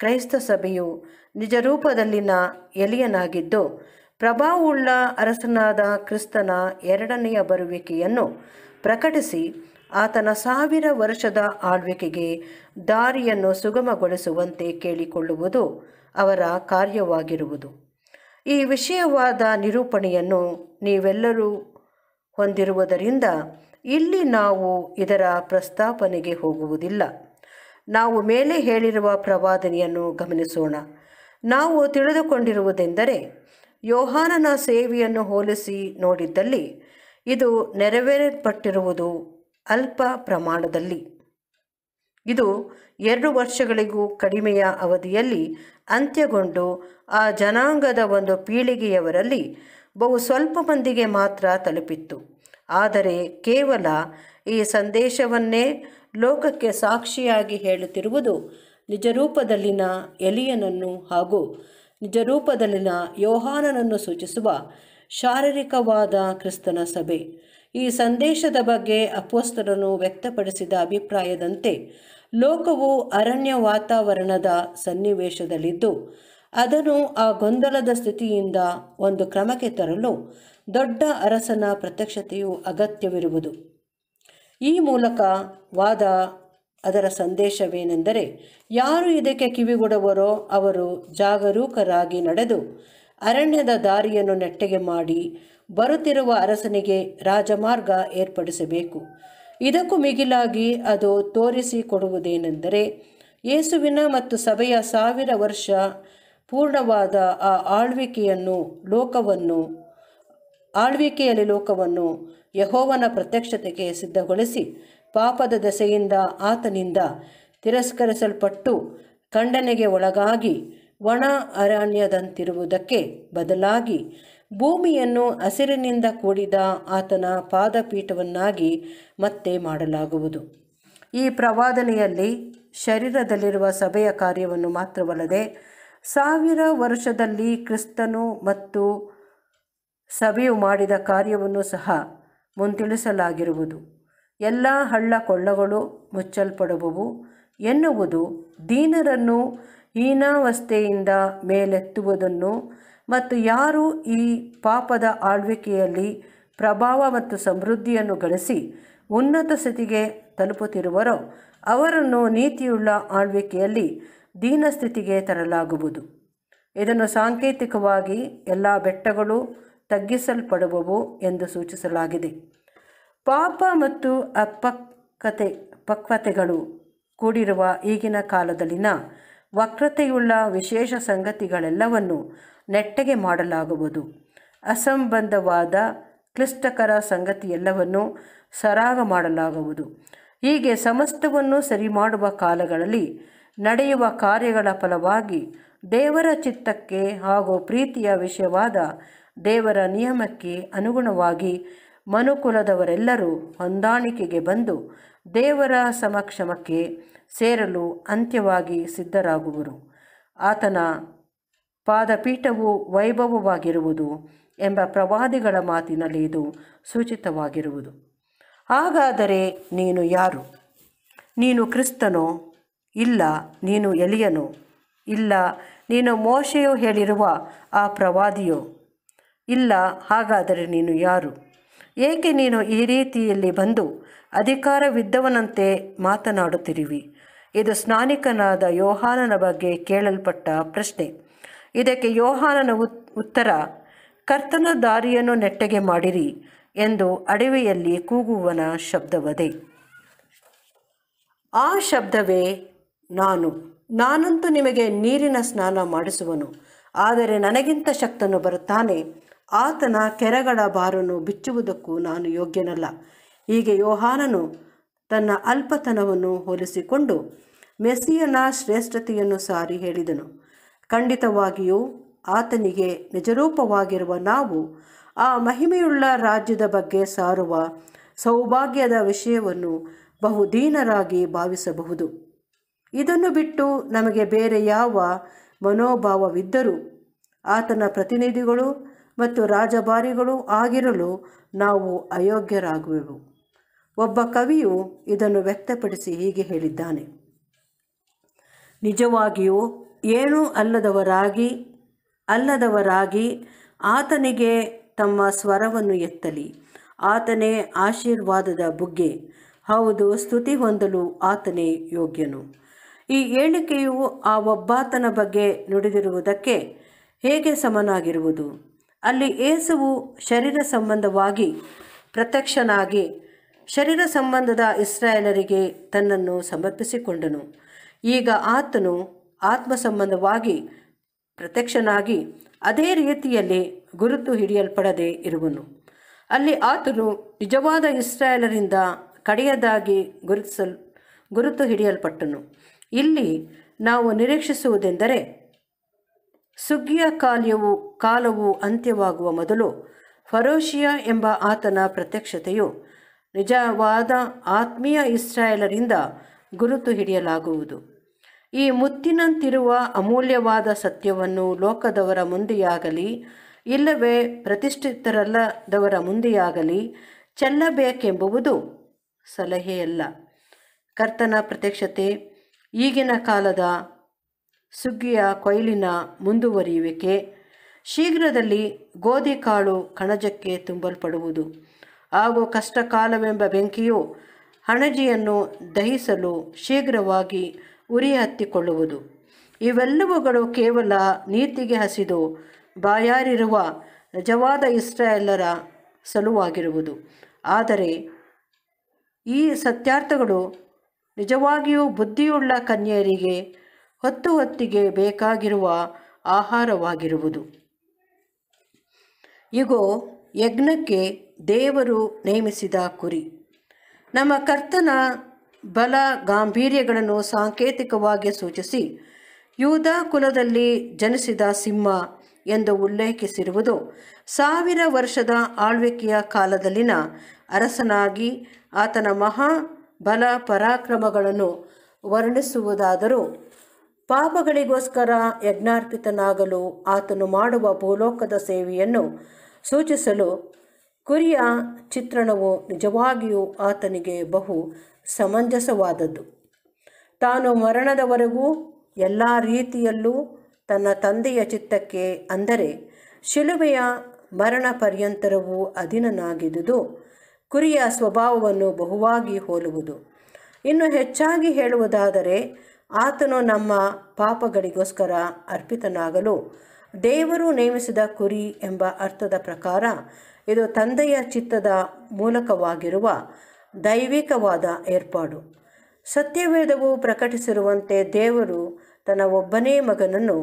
ಕ್ರೈಸ್ತ ಸಭೆಯು ನಿಜರೂಪದಲ್ಲಿನ ಎಲಿಯನಾಗಿದ್ದು ಪ್ರಭಾವವುಳ್ಳ ಅರಸನಾದ ಕ್ರಿಸ್ತನ ಎರಡನೆಯ ಬರುವಿಕೆಯನ್ನು ಪ್ರಕಟಿಸಿ ಆತನ ಸಾವಿರ ವರ್ಷದ ಆಳ್ವಿಕೆಗೆ ದಾರಿಯನ್ನು ಸುಗಮಗೊಳಿಸುವಂತೆ ಕೇಳಿಕೊಳ್ಳುವುದು ಅವರ ಕಾರ್ಯವಾಗಿರುವುದು ಈ ವಿಷಯವಾದ ನಿರೂಪಣೆಯನ್ನು ನೀವೆಲ್ಲರೂ ಹೊಂದಿರುವುದರಿಂದ ಇಲ್ಲಿ ನಾವು ಇದರ ಪ್ರಸ್ತಾಪನೆಗೆ ಹೋಗುವುದಿಲ್ಲ ನಾವು ಮೇಲೆ ಹೇಳಿರುವ ಪ್ರವಾದನೆಯನ್ನು ಗಮನಿಸೋಣ ನಾವು ತಿಳಿದುಕೊಂಡಿರುವುದೆಂದರೆ ಯೋಹಾನನ ಸೇವೆಯನ್ನು ಹೋಲಿಸಿ ನೋಡಿದ್ದಲ್ಲಿ ಇದು ನೆರವೇರಲ್ಪಟ್ಟಿರುವುದು ಅಲ್ಪ ಪ್ರಮಾಣದಲ್ಲಿ ಇದು ಎರಡು ವರ್ಷಗಳಿಗೂ ಕಡಿಮೆಯ ಅವಧಿಯಲ್ಲಿ ಅಂತ್ಯಗೊಂಡು ಆ ಜನಾಂಗದ ಒಂದು ಪೀಳಿಗೆಯವರಲ್ಲಿ ಬಹು ಸ್ವಲ್ಪ ಮಂದಿಗೆ ಮಾತ್ರ ತಲುಪಿತ್ತು ಆದರೆ ಕೇವಲ ಈ ಸಂದೇಶವನ್ನೇ ಲೋಕಕ್ಕೆ ಸಾಕ್ಷಿಯಾಗಿ ಹೇಳುತ್ತಿರುವುದು ನಿಜರೂಪದಲ್ಲಿನ ಎಲಿಯನನ್ನು ಹಾಗೂ ನಿಜರೂಪದಲ್ಲಿನ ಯೋಹಾನನನ್ನು ಸೂಚಿಸುವ ಶಾರೀರಿಕವಾದ ಕ್ರಿಸ್ತನ ಸಭೆ ಈ ಸಂದೇಶದ ಬಗ್ಗೆ ಅಪೋಸ್ತರನು ವ್ಯಕ್ತಪಡಿಸಿದ ಅಭಿಪ್ರಾಯದಂತೆ ಲೋಕವು ಅರಣ್ಯ ವಾತಾವರಣದ ಸನ್ನಿವೇಶದಲ್ಲಿದ್ದು ಅದನ್ನು ಆ ಗೊಂದಲದ ಸ್ಥಿತಿಯಿಂದ ಒಂದು ಕ್ರಮಕ್ಕೆ ತರಲು ದೊಡ್ಡ ಅರಸನ ಪ್ರತ್ಯಕ್ಷತೆಯು ಅಗತ್ಯವಿರುವುದು ಈ ಮೂಲಕ ವಾದ ಅದರ ಸಂದೇಶವೇನೆಂದರೆ ಯಾರು ಇದಕ್ಕೆ ಕಿವಿಗೊಡುವರೋ ಅವರು ಜಾಗರೂಕರಾಗಿ ನಡೆದು ಅರಣ್ಯದ ದಾರಿಯನ್ನು ನೆಟ್ಟಗೆ ಮಾಡಿ ಬರುತ್ತಿರುವ ಅರಸನಿಗೆ ರಾಜಮಾರ್ಗ ಏರ್ಪಡಿಸಬೇಕು ಇದಕ್ಕೂ ಮಿಗಿಲಾಗಿ ಅದು ತೋರಿಸಿಕೊಡುವುದೇನೆಂದರೆ ಯೇಸುವಿನ ಮತ್ತು ಸಭೆಯ ಸಾವಿರ ವರ್ಷ ಪೂರ್ಣವಾದ ಆ ಆಳ್ವಿಕೆಯನ್ನು ಲೋಕವನ್ನು ಆಳ್ವಿಕೆಯಲ್ಲಿ ಲೋಕವನ್ನು ಯಹೋವನ ಪ್ರತ್ಯಕ್ಷತೆಗೆ ಸಿದ್ಧಗೊಳಿಸಿ ಪಾಪದ ದೆಸೆಯಿಂದ ಆತನಿಂದ ತಿರಸ್ಕರಿಸಲ್ಪಟ್ಟು ಖಂಡನೆಗೆ ಒಳಗಾಗಿ ಒಣ ಅರಣ್ಯದಂತಿರುವುದಕ್ಕೆ ಬದಲಾಗಿ ಭೂಮಿಯನ್ನು ಹಸಿರಿನಿಂದ ಕೂಡಿದ ಆತನ ಪಾದಪೀಠವನ್ನಾಗಿ ಮತ್ತೆ ಮಾಡಲಾಗುವುದು ಈ ಪ್ರವಾದನೆಯಲ್ಲಿ ಶರೀರದಲ್ಲಿರುವ ಸಭೆಯ ಕಾರ್ಯವನ್ನು ಮಾತ್ರವಲ್ಲದೆ ಸಾವಿರ ವರ್ಷದಲ್ಲಿ ಕ್ರಿಸ್ತನು ಮತ್ತು ಸಭೆಯು ಮಾಡಿದ ಕಾರ್ಯವನ್ನು ಸಹ ಮುಂತಿಳಿಸಲಾಗಿರುವುದು ಎಲ್ಲ ಹಳ್ಳ ಕೊಳ್ಳಗಳು ಮುಚ್ಚಲ್ಪಡುವವು ಎನ್ನುವುದು ದೀನರನ್ನು ಹೀನಾವಸ್ಥೆಯಿಂದ ಮೇಲೆತ್ತುವುದನ್ನು ಮತ್ತು ಯಾರು ಈ ಪಾಪದ ಆಳ್ವಿಕೆಯಲ್ಲಿ ಪ್ರಭಾವ ಮತ್ತು ಸಮೃದ್ಧಿಯನ್ನು ಗಳಿಸಿ ಉನ್ನತ ಸ್ಥಿತಿಗೆ ತಲುಪುತ್ತಿರುವರೋ ಅವರನ್ನು ನೀತಿಯುಳ್ಳ ಆಳ್ವಿಕೆಯಲ್ಲಿ ದೀನಸ್ಥಿತಿಗೆ ತರಲಾಗುವುದು ಇದನ್ನು ಸಾಂಕೇತಿಕವಾಗಿ ಎಲ್ಲ ಬೆಟ್ಟಗಳು ತಗ್ಗಿಸಲ್ಪಡುವವು ಎಂದು ಸೂಚಿಸಲಾಗಿದೆ ಪಾಪ ಮತ್ತು ಅಪಕ್ವತೆ ಪಕ್ವತೆಗಳು ಕೂಡಿರುವ ಈಗಿನ ಕಾಲದಲ್ಲಿನ ವಕ್ರತೆಯುಳ್ಳ ವಿಶೇಷ ಸಂಗತಿಗಳೆಲ್ಲವನ್ನು ನೆಟ್ಟಗೆ ಮಾಡಲಾಗುವುದು ಅಸಂಬಂಧವಾದ ಕ್ಲಿಷ್ಟಕರ ಸಂಗತಿಯೆಲ್ಲವನ್ನು ಸರಾಗ ಮಾಡಲಾಗುವುದು ಹೀಗೆ ಸಮಸ್ತವನ್ನು ಸರಿ ಮಾಡುವ ಕಾಲಗಳಲ್ಲಿ ನಡೆಯುವ ಕಾರ್ಯಗಳ ಫಲವಾಗಿ ದೇವರ ಚಿತ್ತಕ್ಕೆ ಹಾಗೂ ಪ್ರೀತಿಯ ವಿಷಯವಾದ ದೇವರ ನಿಯಮಕ್ಕೆ ಅನುಗುಣವಾಗಿ ಮನುಕುಲದವರೆಲ್ಲರೂ ಹೊಂದಾಣಿಕೆಗೆ ಬಂದು ದೇವರ ಸಮಕ್ಷಮಕ್ಕೆ ಸೇರಲು ಅಂತ್ಯವಾಗಿ ಸಿದ್ಧರಾಗುವರು ಆತನ ಪಾದಪೀಠವು ವೈಭವವಾಗಿರುವುದು ಎಂಬ ಪ್ರವಾದಿಗಳ ಮಾತಿನಲ್ಲಿ ಇದು ಸೂಚಿತವಾಗಿರುವುದು ಹಾಗಾದರೆ ನೀನು ಯಾರು ನೀನು ಕ್ರಿಸ್ತನೋ ಇಲ್ಲ ನೀನು ಎಲಿಯನೋ ಇಲ್ಲ ನೀನು ಮೋಶೆಯೋ ಹೇಳಿರುವ ಆ ಪ್ರವಾದಿಯೋ ಇಲ್ಲ ಹಾಗಾದರೆ ನೀನು ಯಾರು ಏಕೆ ನೀನು ಈ ರೀತಿಯಲ್ಲಿ ಬಂದು ಅಧಿಕಾರವಿದ್ದವನಂತೆ ಮಾತನಾಡುತ್ತಿರುವಿ ಇದು ಸ್ನಾನಿಕನಾದ ಯೋಹಾನನ ಬಗ್ಗೆ ಕೇಳಲ್ಪಟ್ಟ ಪ್ರಶ್ನೆ ಇದಕ್ಕೆ ಯೋಹಾನನ ಉತ್ತರ ಕರ್ತನ ದಾರಿಯನ್ನು ನೆಟ್ಟಗೆ ಮಾಡಿರಿ ಎಂದು ಅಡವಿಯಲ್ಲಿ ಕೂಗುವನ ಶಬ್ದವದೆ ಆ ಶಬ್ದವೇ ನಾನು ನಾನಂತೂ ನಿಮಗೆ ನೀರಿನ ಸ್ನಾನ ಮಾಡಿಸುವನು ಆದರೆ ನನಗಿಂತ ಶಕ್ತನು ಬರುತ್ತಾನೆ ಆತನ ಕೆರೆಗಳ ಬಾರನ್ನು ಬಿಚ್ಚುವುದಕ್ಕೂ ನಾನು ಯೋಗ್ಯನಲ್ಲ ಹೀಗೆ ಯೋಹಾನನು ತನ್ನ ಅಲ್ಪತನವನ್ನು ಹೋಲಿಸಿಕೊಂಡು ಮೆಸ್ಸಿಯನ ಶ್ರೇಷ್ಠತೆಯನ್ನು ಸಾರಿ ಹೇಳಿದನು ಖಂಡಿತವಾಗಿಯೂ ಆತನಿಗೆ ನಿಜರೂಪವಾಗಿರುವ ನಾವು ಆ ಮಹಿಮೆಯುಳ್ಳ ರಾಜ್ಯದ ಬಗ್ಗೆ ಸಾರುವ ಸೌಭಾಗ್ಯದ ವಿಷಯವನ್ನು ಬಹುದೀನರಾಗಿ ಭಾವಿಸಬಹುದು ಇದನ್ನು ಬಿಟ್ಟು ನಮಗೆ ಬೇರೆ ಯಾವ ಮನೋಭಾವವಿದ್ದರೂ ಆತನ ಪ್ರತಿನಿಧಿಗಳು ಮತ್ತು ರಾಜಭಾರಿಗಳು ಆಗಿರಲು ನಾವು ಅಯೋಗ್ಯರಾಗುವೆವು ಒಬ್ಬ ಕವಿಯು ಇದನ್ನು ವ್ಯಕ್ತಪಡಿಸಿ ಹೀಗೆ ಹೇಳಿದ್ದಾನೆ ನಿಜವಾಗಿಯೂ ಏನೂ ಅಲ್ಲದವರಾಗಿ ಅಲ್ಲದವರಾಗಿ ಆತನಿಗೆ ತಮ್ಮ ಸ್ವರವನ್ನು ಎತ್ತಲಿ ಆತನೇ ಆಶೀರ್ವಾದದ ಬುಗ್ಗೆ ಹೌದು ಸ್ತುತಿ ಹೊಂದಲು ಆತನೇ ಯೋಗ್ಯನು ಈ ಹೇಳಿಕೆಯು ಆ ಒಬ್ಬಾತನ ಬಗ್ಗೆ ನುಡಿದಿರುವುದಕ್ಕೆ ಹೇಗೆ ಸಮನಾಗಿರುವುದು ಅಲ್ಲಿ ಏಸುವು ಶರೀರ ಸಂಬಂಧವಾಗಿ ಪ್ರತ್ಯಕ್ಷನಾಗಿ ಶರೀರ ಸಂಬಂಧದ ಇಸ್ರಾಯೇಲರಿಗೆ ತನ್ನನ್ನು ಸಮರ್ಪಿಸಿಕೊಂಡನು ಈಗ ಆತನು ಆತ್ಮ ಸಂಬಂಧವಾಗಿ ಪ್ರತ್ಯಕ್ಷನಾಗಿ ಅದೇ ರೀತಿಯಲ್ಲಿ ಗುರುತು ಹಿಡಿಯಲ್ಪಡದೆ ಇರುವನು ಅಲ್ಲಿ ಆತನು ನಿಜವಾದ ಇಸ್ರಾಯೇಲರಿಂದ ಕಡೆಯದಾಗಿ ಗುರುತಿಸಲ್ ಗುರುತು ಹಿಡಿಯಲ್ಪಟ್ಟನು ಇಲ್ಲಿ ನಾವು ನಿರೀಕ್ಷಿಸುವುದೆಂದರೆ ಸುಗ್ಗಿಯ ಕಾಲ್ಯವು ಕಾಲವು ಅಂತ್ಯವಾಗುವ ಮೊದಲು ಫರೋಷಿಯಾ ಎಂಬ ಆತನ ಪ್ರತ್ಯಕ್ಷತೆಯು ನಿಜವಾದ ಆತ್ಮೀಯ ಇಸ್ರಾಯೇಲರಿಂದ ಗುರುತು ಹಿಡಿಯಲಾಗುವುದು ಈ ಮುತ್ತಿನಂತಿರುವ ಅಮೂಲ್ಯವಾದ ಸತ್ಯವನ್ನು ಲೋಕದವರ ಮುಂದೆಯಾಗಲಿ ಇಲ್ಲವೇ ಪ್ರತಿಷ್ಠಿತರಲ್ಲದವರ ಮುಂದೆಯಾಗಲಿ ಚೆಲ್ಲಬೇಕೆಂಬುವುದು ಸಲಹೆಯಲ್ಲ ಕರ್ತನ ಪ್ರತ್ಯಕ್ಷತೆ ಈಗಿನ ಕಾಲದ ಸುಗ್ಗಿಯ ಕೊಯ್ಲಿನ ಮುಂದುವರಿಯುವಿಕೆ ಶೀಘ್ರದಲ್ಲಿ ಗೋಧಿ ಕಾಳು ಕಣಜಕ್ಕೆ ತುಂಬಲ್ಪಡುವುದು ಹಾಗೂ ಕಷ್ಟಕಾಲವೆಂಬ ಬೆಂಕಿಯು ಹಣಜಿಯನ್ನು ದಹಿಸಲು ಶೀಘ್ರವಾಗಿ ಉರಿ ಹತ್ತಿಕೊಳ್ಳುವುದು ಇವೆಲ್ಲವುಗಳು ಕೇವಲ ನೀತಿಗೆ ಹಸಿದು ಬಾಯಾರಿರುವ ನಿಜವಾದ ಎಲ್ಲರ ಸಲುವಾಗಿರುವುದು ಆದರೆ ಈ ಸತ್ಯಾರ್ಥಗಳು ನಿಜವಾಗಿಯೂ ಬುದ್ಧಿಯುಳ್ಳ ಕನ್ಯೆಯರಿಗೆ ಹೊತ್ತು ಹೊತ್ತಿಗೆ ಬೇಕಾಗಿರುವ ಆಹಾರವಾಗಿರುವುದು ಇಗೋ ಯಜ್ಞಕ್ಕೆ ದೇವರು ನೇಮಿಸಿದ ಕುರಿ ನಮ್ಮ ಕರ್ತನ ಬಲ ಗಾಂಭೀರ್ಯಗಳನ್ನು ಸಾಂಕೇತಿಕವಾಗಿ ಸೂಚಿಸಿ ಯೂದ ಕುಲದಲ್ಲಿ ಜನಿಸಿದ ಸಿಂಹ ಎಂದು ಉಲ್ಲೇಖಿಸಿರುವುದು ಸಾವಿರ ವರ್ಷದ ಆಳ್ವಿಕೆಯ ಕಾಲದಲ್ಲಿನ ಅರಸನಾಗಿ ಆತನ ಮಹಾ ಬಲ ಪರಾಕ್ರಮಗಳನ್ನು ವರ್ಣಿಸುವುದಾದರೂ ಪಾಪಗಳಿಗೋಸ್ಕರ ಯಜ್ಞಾರ್ಪಿತನಾಗಲು ಆತನು ಮಾಡುವ ಭೂಲೋಕದ ಸೇವೆಯನ್ನು ಸೂಚಿಸಲು ಕುರಿಯ ಚಿತ್ರಣವು ನಿಜವಾಗಿಯೂ ಆತನಿಗೆ ಬಹು ಸಮಂಜಸವಾದದ್ದು ತಾನು ಮರಣದವರೆಗೂ ಎಲ್ಲ ರೀತಿಯಲ್ಲೂ ತನ್ನ ತಂದೆಯ ಚಿತ್ತಕ್ಕೆ ಅಂದರೆ ಶಿಲುಬೆಯ ಮರಣ ಪರ್ಯಂತರವೂ ಅಧೀನನಾಗಿದುದು ಕುರಿಯ ಸ್ವಭಾವವನ್ನು ಬಹುವಾಗಿ ಹೋಲುವುದು ಇನ್ನು ಹೆಚ್ಚಾಗಿ ಹೇಳುವುದಾದರೆ ಆತನು ನಮ್ಮ ಪಾಪಗಳಿಗೋಸ್ಕರ ಅರ್ಪಿತನಾಗಲು ದೇವರು ನೇಮಿಸಿದ ಕುರಿ ಎಂಬ ಅರ್ಥದ ಪ್ರಕಾರ ಇದು ತಂದೆಯ ಚಿತ್ತದ ಮೂಲಕವಾಗಿರುವ ದೈವಿಕವಾದ ಏರ್ಪಾಡು ಸತ್ಯವೇದವು ಪ್ರಕಟಿಸಿರುವಂತೆ ದೇವರು ತನ್ನ ಒಬ್ಬನೇ ಮಗನನ್ನು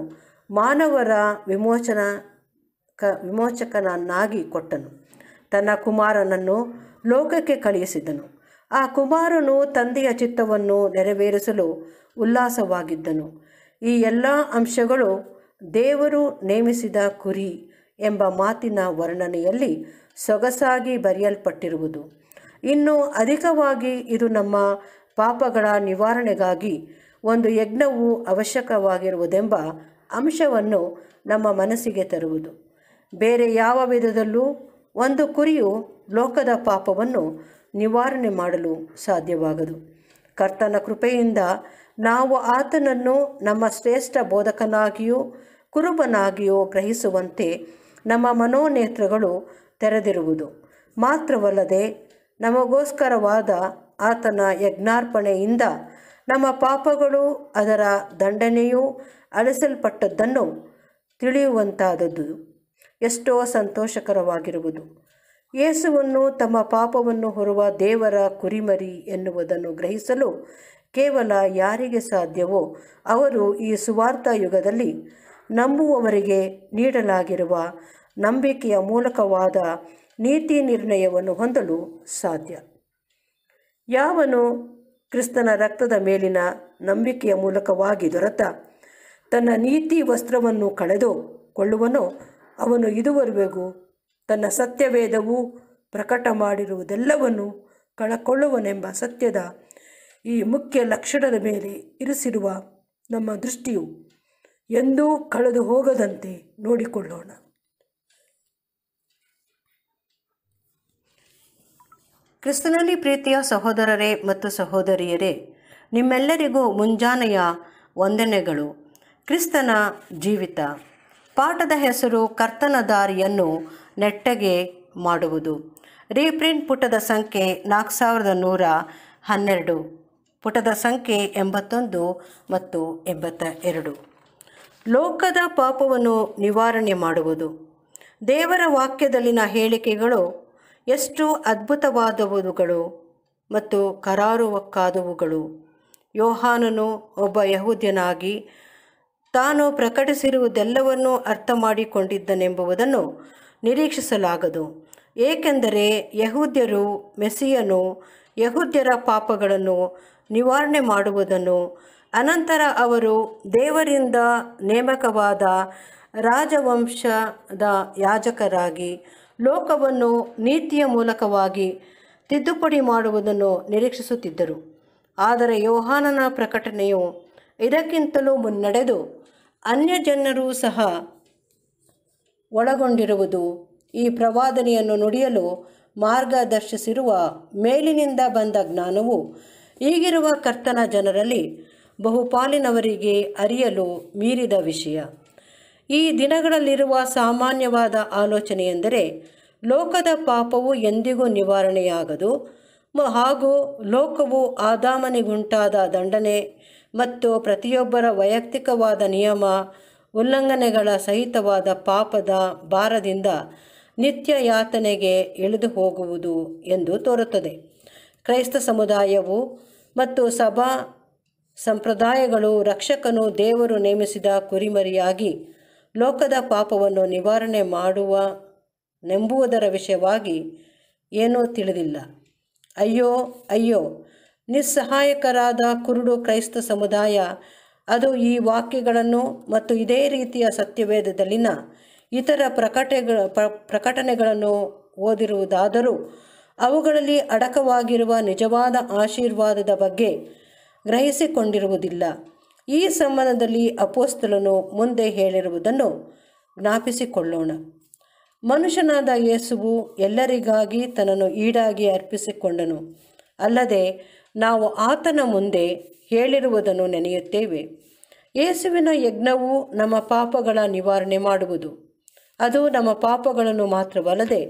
ಮಾನವರ ವಿಮೋಚನ ಕ ವಿಮೋಚಕನನ್ನಾಗಿ ಕೊಟ್ಟನು ತನ್ನ ಕುಮಾರನನ್ನು ಲೋಕಕ್ಕೆ ಕಳುಹಿಸಿದನು ಆ ಕುಮಾರನು ತಂದೆಯ ಚಿತ್ತವನ್ನು ನೆರವೇರಿಸಲು ಉಲ್ಲಾಸವಾಗಿದ್ದನು ಈ ಎಲ್ಲ ಅಂಶಗಳು ದೇವರು ನೇಮಿಸಿದ ಕುರಿ ಎಂಬ ಮಾತಿನ ವರ್ಣನೆಯಲ್ಲಿ ಸೊಗಸಾಗಿ ಬರೆಯಲ್ಪಟ್ಟಿರುವುದು ಇನ್ನು ಅಧಿಕವಾಗಿ ಇದು ನಮ್ಮ ಪಾಪಗಳ ನಿವಾರಣೆಗಾಗಿ ಒಂದು ಯಜ್ಞವು ಅವಶ್ಯಕವಾಗಿರುವುದೆಂಬ ಅಂಶವನ್ನು ನಮ್ಮ ಮನಸ್ಸಿಗೆ ತರುವುದು ಬೇರೆ ಯಾವ ವಿಧದಲ್ಲೂ ಒಂದು ಕುರಿಯು ಲೋಕದ ಪಾಪವನ್ನು ನಿವಾರಣೆ ಮಾಡಲು ಸಾಧ್ಯವಾಗದು ಕರ್ತನ ಕೃಪೆಯಿಂದ ನಾವು ಆತನನ್ನು ನಮ್ಮ ಶ್ರೇಷ್ಠ ಬೋಧಕನಾಗಿಯೂ ಕುರುಬನಾಗಿಯೂ ಗ್ರಹಿಸುವಂತೆ ನಮ್ಮ ಮನೋನೇತ್ರಗಳು ತೆರೆದಿರುವುದು ಮಾತ್ರವಲ್ಲದೆ ನಮಗೋಸ್ಕರವಾದ ಆತನ ಯಜ್ಞಾರ್ಪಣೆಯಿಂದ ನಮ್ಮ ಪಾಪಗಳು ಅದರ ದಂಡನೆಯೂ ಅಳಿಸಲ್ಪಟ್ಟದ್ದನ್ನು ತಿಳಿಯುವಂತಾದದ್ದು ಎಷ್ಟೋ ಸಂತೋಷಕರವಾಗಿರುವುದು ಯೇಸುವನ್ನು ತಮ್ಮ ಪಾಪವನ್ನು ಹೊರುವ ದೇವರ ಕುರಿಮರಿ ಎನ್ನುವುದನ್ನು ಗ್ರಹಿಸಲು ಕೇವಲ ಯಾರಿಗೆ ಸಾಧ್ಯವೋ ಅವರು ಈ ಸುವಾರ್ಥ ಯುಗದಲ್ಲಿ ನಂಬುವವರಿಗೆ ನೀಡಲಾಗಿರುವ ನಂಬಿಕೆಯ ಮೂಲಕವಾದ ನೀತಿ ನಿರ್ಣಯವನ್ನು ಹೊಂದಲು ಸಾಧ್ಯ ಯಾವನು ಕ್ರಿಸ್ತನ ರಕ್ತದ ಮೇಲಿನ ನಂಬಿಕೆಯ ಮೂಲಕವಾಗಿ ದೊರೆತ ತನ್ನ ನೀತಿ ವಸ್ತ್ರವನ್ನು ಕಳೆದು ಅವನು ಇದುವರೆಗೂ ತನ್ನ ಸತ್ಯವೇದವು ಪ್ರಕಟ ಮಾಡಿರುವುದೆಲ್ಲವನ್ನು ಕಳಕೊಳ್ಳುವನೆಂಬ ಸತ್ಯದ ಈ ಮುಖ್ಯ ಲಕ್ಷಣದ ಮೇಲೆ ಇರಿಸಿರುವ ನಮ್ಮ ದೃಷ್ಟಿಯು ಎಂದೂ ಕಳೆದು ಹೋಗದಂತೆ ನೋಡಿಕೊಳ್ಳೋಣ ಕ್ರಿಸ್ತನಲ್ಲಿ ಪ್ರೀತಿಯ ಸಹೋದರರೇ ಮತ್ತು ಸಹೋದರಿಯರೇ ನಿಮ್ಮೆಲ್ಲರಿಗೂ ಮುಂಜಾನೆಯ ವಂದನೆಗಳು ಕ್ರಿಸ್ತನ ಜೀವಿತ ಪಾಠದ ಹೆಸರು ಕರ್ತನ ದಾರಿಯನ್ನು ನೆಟ್ಟಗೆ ಮಾಡುವುದು ರೀಪ್ರಿಂಟ್ ಪುಟದ ಸಂಖ್ಯೆ ನಾಲ್ಕು ಸಾವಿರದ ನೂರ ಹನ್ನೆರಡು ಪುಟದ ಸಂಖ್ಯೆ ಎಂಬತ್ತೊಂದು ಮತ್ತು ಎಂಬತ್ತ ಎರಡು ಲೋಕದ ಪಾಪವನ್ನು ನಿವಾರಣೆ ಮಾಡುವುದು ದೇವರ ವಾಕ್ಯದಲ್ಲಿನ ಹೇಳಿಕೆಗಳು ಎಷ್ಟು ಅದ್ಭುತವಾದವುಗಳು ಮತ್ತು ಕರಾರುವಕ್ಕಾದವುಗಳು ಯೋಹಾನನು ಒಬ್ಬ ಯಹೂದ್ಯನಾಗಿ ತಾನು ಪ್ರಕಟಿಸಿರುವುದೆಲ್ಲವನ್ನೂ ಅರ್ಥ ಮಾಡಿಕೊಂಡಿದ್ದನೆಂಬುದನ್ನು ನಿರೀಕ್ಷಿಸಲಾಗದು ಏಕೆಂದರೆ ಯಹೂದ್ಯರು ಮೆಸಿಯನು ಯಹೂದ್ಯರ ಪಾಪಗಳನ್ನು ನಿವಾರಣೆ ಮಾಡುವುದನ್ನು ಅನಂತರ ಅವರು ದೇವರಿಂದ ನೇಮಕವಾದ ರಾಜವಂಶದ ಯಾಜಕರಾಗಿ ಲೋಕವನ್ನು ನೀತಿಯ ಮೂಲಕವಾಗಿ ತಿದ್ದುಪಡಿ ಮಾಡುವುದನ್ನು ನಿರೀಕ್ಷಿಸುತ್ತಿದ್ದರು ಆದರೆ ಯೋಹಾನನ ಪ್ರಕಟಣೆಯು ಇದಕ್ಕಿಂತಲೂ ಮುನ್ನಡೆದು ಅನ್ಯ ಜನರೂ ಸಹ ಒಳಗೊಂಡಿರುವುದು ಈ ಪ್ರವಾದನೆಯನ್ನು ನುಡಿಯಲು ಮಾರ್ಗದರ್ಶಿಸಿರುವ ಮೇಲಿನಿಂದ ಬಂದ ಜ್ಞಾನವು ಈಗಿರುವ ಕರ್ತನ ಜನರಲ್ಲಿ ಬಹುಪಾಲಿನವರಿಗೆ ಅರಿಯಲು ಮೀರಿದ ವಿಷಯ ಈ ದಿನಗಳಲ್ಲಿರುವ ಸಾಮಾನ್ಯವಾದ ಆಲೋಚನೆ ಎಂದರೆ ಲೋಕದ ಪಾಪವು ಎಂದಿಗೂ ನಿವಾರಣೆಯಾಗದು ಹಾಗೂ ಲೋಕವು ಆದಾಮನಿಗುಂಟಾದ ದಂಡನೆ ಮತ್ತು ಪ್ರತಿಯೊಬ್ಬರ ವೈಯಕ್ತಿಕವಾದ ನಿಯಮ ಉಲ್ಲಂಘನೆಗಳ ಸಹಿತವಾದ ಪಾಪದ ಭಾರದಿಂದ ನಿತ್ಯ ಯಾತನೆಗೆ ಇಳಿದು ಹೋಗುವುದು ಎಂದು ತೋರುತ್ತದೆ ಕ್ರೈಸ್ತ ಸಮುದಾಯವು ಮತ್ತು ಸಭಾ ಸಂಪ್ರದಾಯಗಳು ರಕ್ಷಕನು ದೇವರು ನೇಮಿಸಿದ ಕುರಿಮರಿಯಾಗಿ ಲೋಕದ ಪಾಪವನ್ನು ನಿವಾರಣೆ ಮಾಡುವ ನೆಂಬುವುದರ ವಿಷಯವಾಗಿ ಏನೂ ತಿಳಿದಿಲ್ಲ ಅಯ್ಯೋ ಅಯ್ಯೋ ನಿಸ್ಸಹಾಯಕರಾದ ಕುರುಡು ಕ್ರೈಸ್ತ ಸಮುದಾಯ ಅದು ಈ ವಾಕ್ಯಗಳನ್ನು ಮತ್ತು ಇದೇ ರೀತಿಯ ಸತ್ಯವೇದದಲ್ಲಿನ ಇತರ ಪ್ರಕಟಗಳ ಪ್ರಕಟಣೆಗಳನ್ನು ಓದಿರುವುದಾದರೂ ಅವುಗಳಲ್ಲಿ ಅಡಕವಾಗಿರುವ ನಿಜವಾದ ಆಶೀರ್ವಾದದ ಬಗ್ಗೆ ಗ್ರಹಿಸಿಕೊಂಡಿರುವುದಿಲ್ಲ ಈ ಸಂಬಂಧದಲ್ಲಿ ಅಪೋಸ್ತಲನು ಮುಂದೆ ಹೇಳಿರುವುದನ್ನು ಜ್ಞಾಪಿಸಿಕೊಳ್ಳೋಣ ಮನುಷ್ಯನಾದ ಯೇಸುವು ಎಲ್ಲರಿಗಾಗಿ ತನ್ನನ್ನು ಈಡಾಗಿ ಅರ್ಪಿಸಿಕೊಂಡನು ಅಲ್ಲದೆ ನಾವು ಆತನ ಮುಂದೆ ಹೇಳಿರುವುದನ್ನು ನೆನೆಯುತ್ತೇವೆ ಯೇಸುವಿನ ಯಜ್ಞವು ನಮ್ಮ ಪಾಪಗಳ ನಿವಾರಣೆ ಮಾಡುವುದು ಅದು ನಮ್ಮ ಪಾಪಗಳನ್ನು ಮಾತ್ರವಲ್ಲದೆ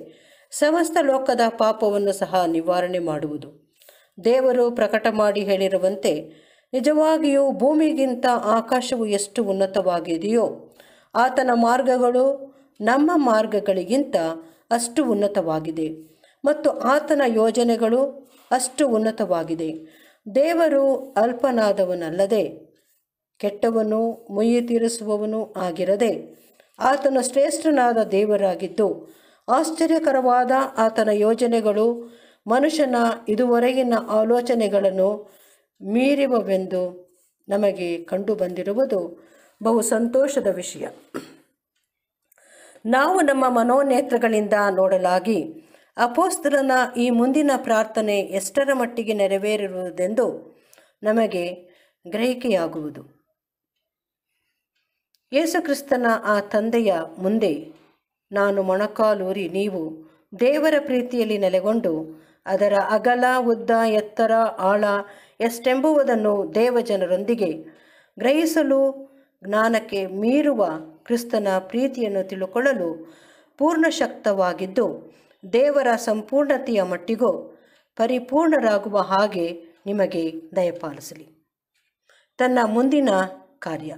ಸಮಸ್ತ ಲೋಕದ ಪಾಪವನ್ನು ಸಹ ನಿವಾರಣೆ ಮಾಡುವುದು ದೇವರು ಪ್ರಕಟ ಮಾಡಿ ಹೇಳಿರುವಂತೆ ನಿಜವಾಗಿಯೂ ಭೂಮಿಗಿಂತ ಆಕಾಶವು ಎಷ್ಟು ಉನ್ನತವಾಗಿದೆಯೋ ಆತನ ಮಾರ್ಗಗಳು ನಮ್ಮ ಮಾರ್ಗಗಳಿಗಿಂತ ಅಷ್ಟು ಉನ್ನತವಾಗಿದೆ ಮತ್ತು ಆತನ ಯೋಜನೆಗಳು ಅಷ್ಟು ಉನ್ನತವಾಗಿದೆ ದೇವರು ಅಲ್ಪನಾದವನಲ್ಲದೆ ಕೆಟ್ಟವನು ಮುಯ್ಯಿ ತೀರಿಸುವವನು ಆಗಿರದೆ ಆತನ ಶ್ರೇಷ್ಠನಾದ ದೇವರಾಗಿದ್ದು ಆಶ್ಚರ್ಯಕರವಾದ ಆತನ ಯೋಜನೆಗಳು ಮನುಷ್ಯನ ಇದುವರೆಗಿನ ಆಲೋಚನೆಗಳನ್ನು ಮೀರಿವವೆಂದು ನಮಗೆ ಕಂಡು ಬಂದಿರುವುದು ಬಹು ಸಂತೋಷದ ವಿಷಯ ನಾವು ನಮ್ಮ ಮನೋನೇತ್ರಗಳಿಂದ ನೋಡಲಾಗಿ ಅಪೋಸ್ತಲನ ಈ ಮುಂದಿನ ಪ್ರಾರ್ಥನೆ ಎಷ್ಟರ ಮಟ್ಟಿಗೆ ನೆರವೇರಿರುವುದೆಂದು ನಮಗೆ ಗ್ರಹಿಕೆಯಾಗುವುದು ಯೇಸುಕ್ರಿಸ್ತನ ಆ ತಂದೆಯ ಮುಂದೆ ನಾನು ಮೊಣಕಾಲೂರಿ ನೀವು ದೇವರ ಪ್ರೀತಿಯಲ್ಲಿ ನೆಲೆಗೊಂಡು ಅದರ ಅಗಲ ಉದ್ದ ಎತ್ತರ ಆಳ ಎಷ್ಟೆಂಬುವುದನ್ನು ದೇವಜನರೊಂದಿಗೆ ಗ್ರಹಿಸಲು ಜ್ಞಾನಕ್ಕೆ ಮೀರುವ ಕ್ರಿಸ್ತನ ಪ್ರೀತಿಯನ್ನು ತಿಳುಕೊಳ್ಳಲು ಪೂರ್ಣಶಕ್ತವಾಗಿದ್ದು ದೇವರ ಸಂಪೂರ್ಣತೆಯ ಮಟ್ಟಿಗೂ ಪರಿಪೂರ್ಣರಾಗುವ ಹಾಗೆ ನಿಮಗೆ ದಯಪಾಲಿಸಲಿ ತನ್ನ ಮುಂದಿನ ಕಾರ್ಯ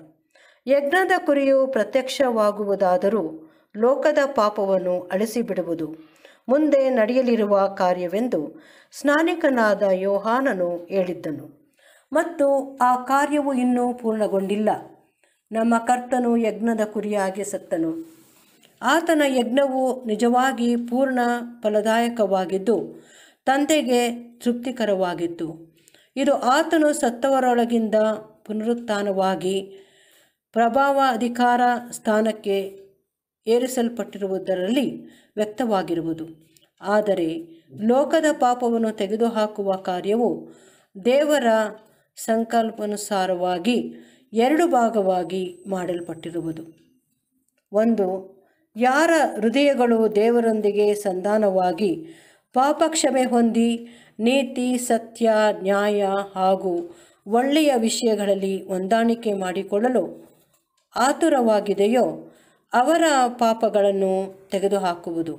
ಯಜ್ಞದ ಕುರಿಯು ಪ್ರತ್ಯಕ್ಷವಾಗುವುದಾದರೂ ಲೋಕದ ಪಾಪವನ್ನು ಅಳಿಸಿಬಿಡುವುದು ಮುಂದೆ ನಡೆಯಲಿರುವ ಕಾರ್ಯವೆಂದು ಸ್ನಾನಿಕನಾದ ಯೋಹಾನನು ಹೇಳಿದ್ದನು ಮತ್ತು ಆ ಕಾರ್ಯವು ಇನ್ನೂ ಪೂರ್ಣಗೊಂಡಿಲ್ಲ ನಮ್ಮ ಕರ್ತನು ಯಜ್ಞದ ಕುರಿಯಾಗಿ ಸತ್ತನು ಆತನ ಯಜ್ಞವು ನಿಜವಾಗಿ ಪೂರ್ಣ ಫಲದಾಯಕವಾಗಿದ್ದು ತಂದೆಗೆ ತೃಪ್ತಿಕರವಾಗಿತ್ತು ಇದು ಆತನು ಸತ್ತವರೊಳಗಿಂದ ಪುನರುತ್ಥಾನವಾಗಿ ಪ್ರಭಾವ ಅಧಿಕಾರ ಸ್ಥಾನಕ್ಕೆ ಏರಿಸಲ್ಪಟ್ಟಿರುವುದರಲ್ಲಿ ವ್ಯಕ್ತವಾಗಿರುವುದು ಆದರೆ ಲೋಕದ ಪಾಪವನ್ನು ತೆಗೆದುಹಾಕುವ ಕಾರ್ಯವು ದೇವರ ಸಂಕಲ್ಪಾನುಸಾರವಾಗಿ ಎರಡು ಭಾಗವಾಗಿ ಮಾಡಲ್ಪಟ್ಟಿರುವುದು ಒಂದು ಯಾರ ಹೃದಯಗಳು ದೇವರೊಂದಿಗೆ ಸಂಧಾನವಾಗಿ ಪಾಪಕ್ಷಮೆ ಹೊಂದಿ ನೀತಿ ಸತ್ಯ ನ್ಯಾಯ ಹಾಗೂ ಒಳ್ಳೆಯ ವಿಷಯಗಳಲ್ಲಿ ಹೊಂದಾಣಿಕೆ ಮಾಡಿಕೊಳ್ಳಲು ಆತುರವಾಗಿದೆಯೋ ಅವರ ಪಾಪಗಳನ್ನು ತೆಗೆದುಹಾಕುವುದು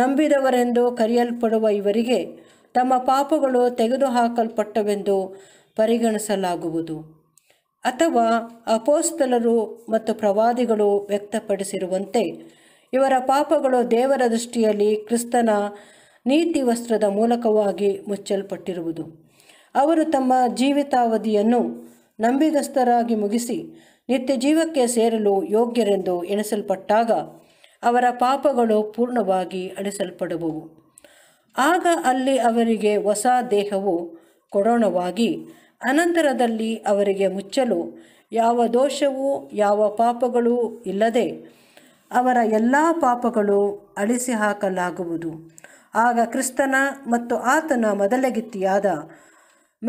ನಂಬಿದವರೆಂದು ಕರೆಯಲ್ಪಡುವ ಇವರಿಗೆ ತಮ್ಮ ಪಾಪಗಳು ತೆಗೆದುಹಾಕಲ್ಪಟ್ಟವೆಂದು ಪರಿಗಣಿಸಲಾಗುವುದು ಅಥವಾ ಅಪೋಸ್ತಲರು ಮತ್ತು ಪ್ರವಾದಿಗಳು ವ್ಯಕ್ತಪಡಿಸಿರುವಂತೆ ಇವರ ಪಾಪಗಳು ದೇವರ ದೃಷ್ಟಿಯಲ್ಲಿ ಕ್ರಿಸ್ತನ ನೀತಿ ವಸ್ತ್ರದ ಮೂಲಕವಾಗಿ ಮುಚ್ಚಲ್ಪಟ್ಟಿರುವುದು ಅವರು ತಮ್ಮ ಜೀವಿತಾವಧಿಯನ್ನು ನಂಬಿಗಸ್ತರಾಗಿ ಮುಗಿಸಿ ನಿತ್ಯ ಜೀವಕ್ಕೆ ಸೇರಲು ಯೋಗ್ಯರೆಂದು ಎಣಿಸಲ್ಪಟ್ಟಾಗ ಅವರ ಪಾಪಗಳು ಪೂರ್ಣವಾಗಿ ಅಳಿಸಲ್ಪಡುವು ಆಗ ಅಲ್ಲಿ ಅವರಿಗೆ ಹೊಸ ದೇಹವು ಕೊಡೋಣವಾಗಿ ಅನಂತರದಲ್ಲಿ ಅವರಿಗೆ ಮುಚ್ಚಲು ಯಾವ ದೋಷವೂ ಯಾವ ಪಾಪಗಳೂ ಇಲ್ಲದೆ ಅವರ ಎಲ್ಲ ಪಾಪಗಳು ಅಳಿಸಿ ಹಾಕಲಾಗುವುದು ಆಗ ಕ್ರಿಸ್ತನ ಮತ್ತು ಆತನ ಮೊದಲಗಿತ್ತಿಯಾದ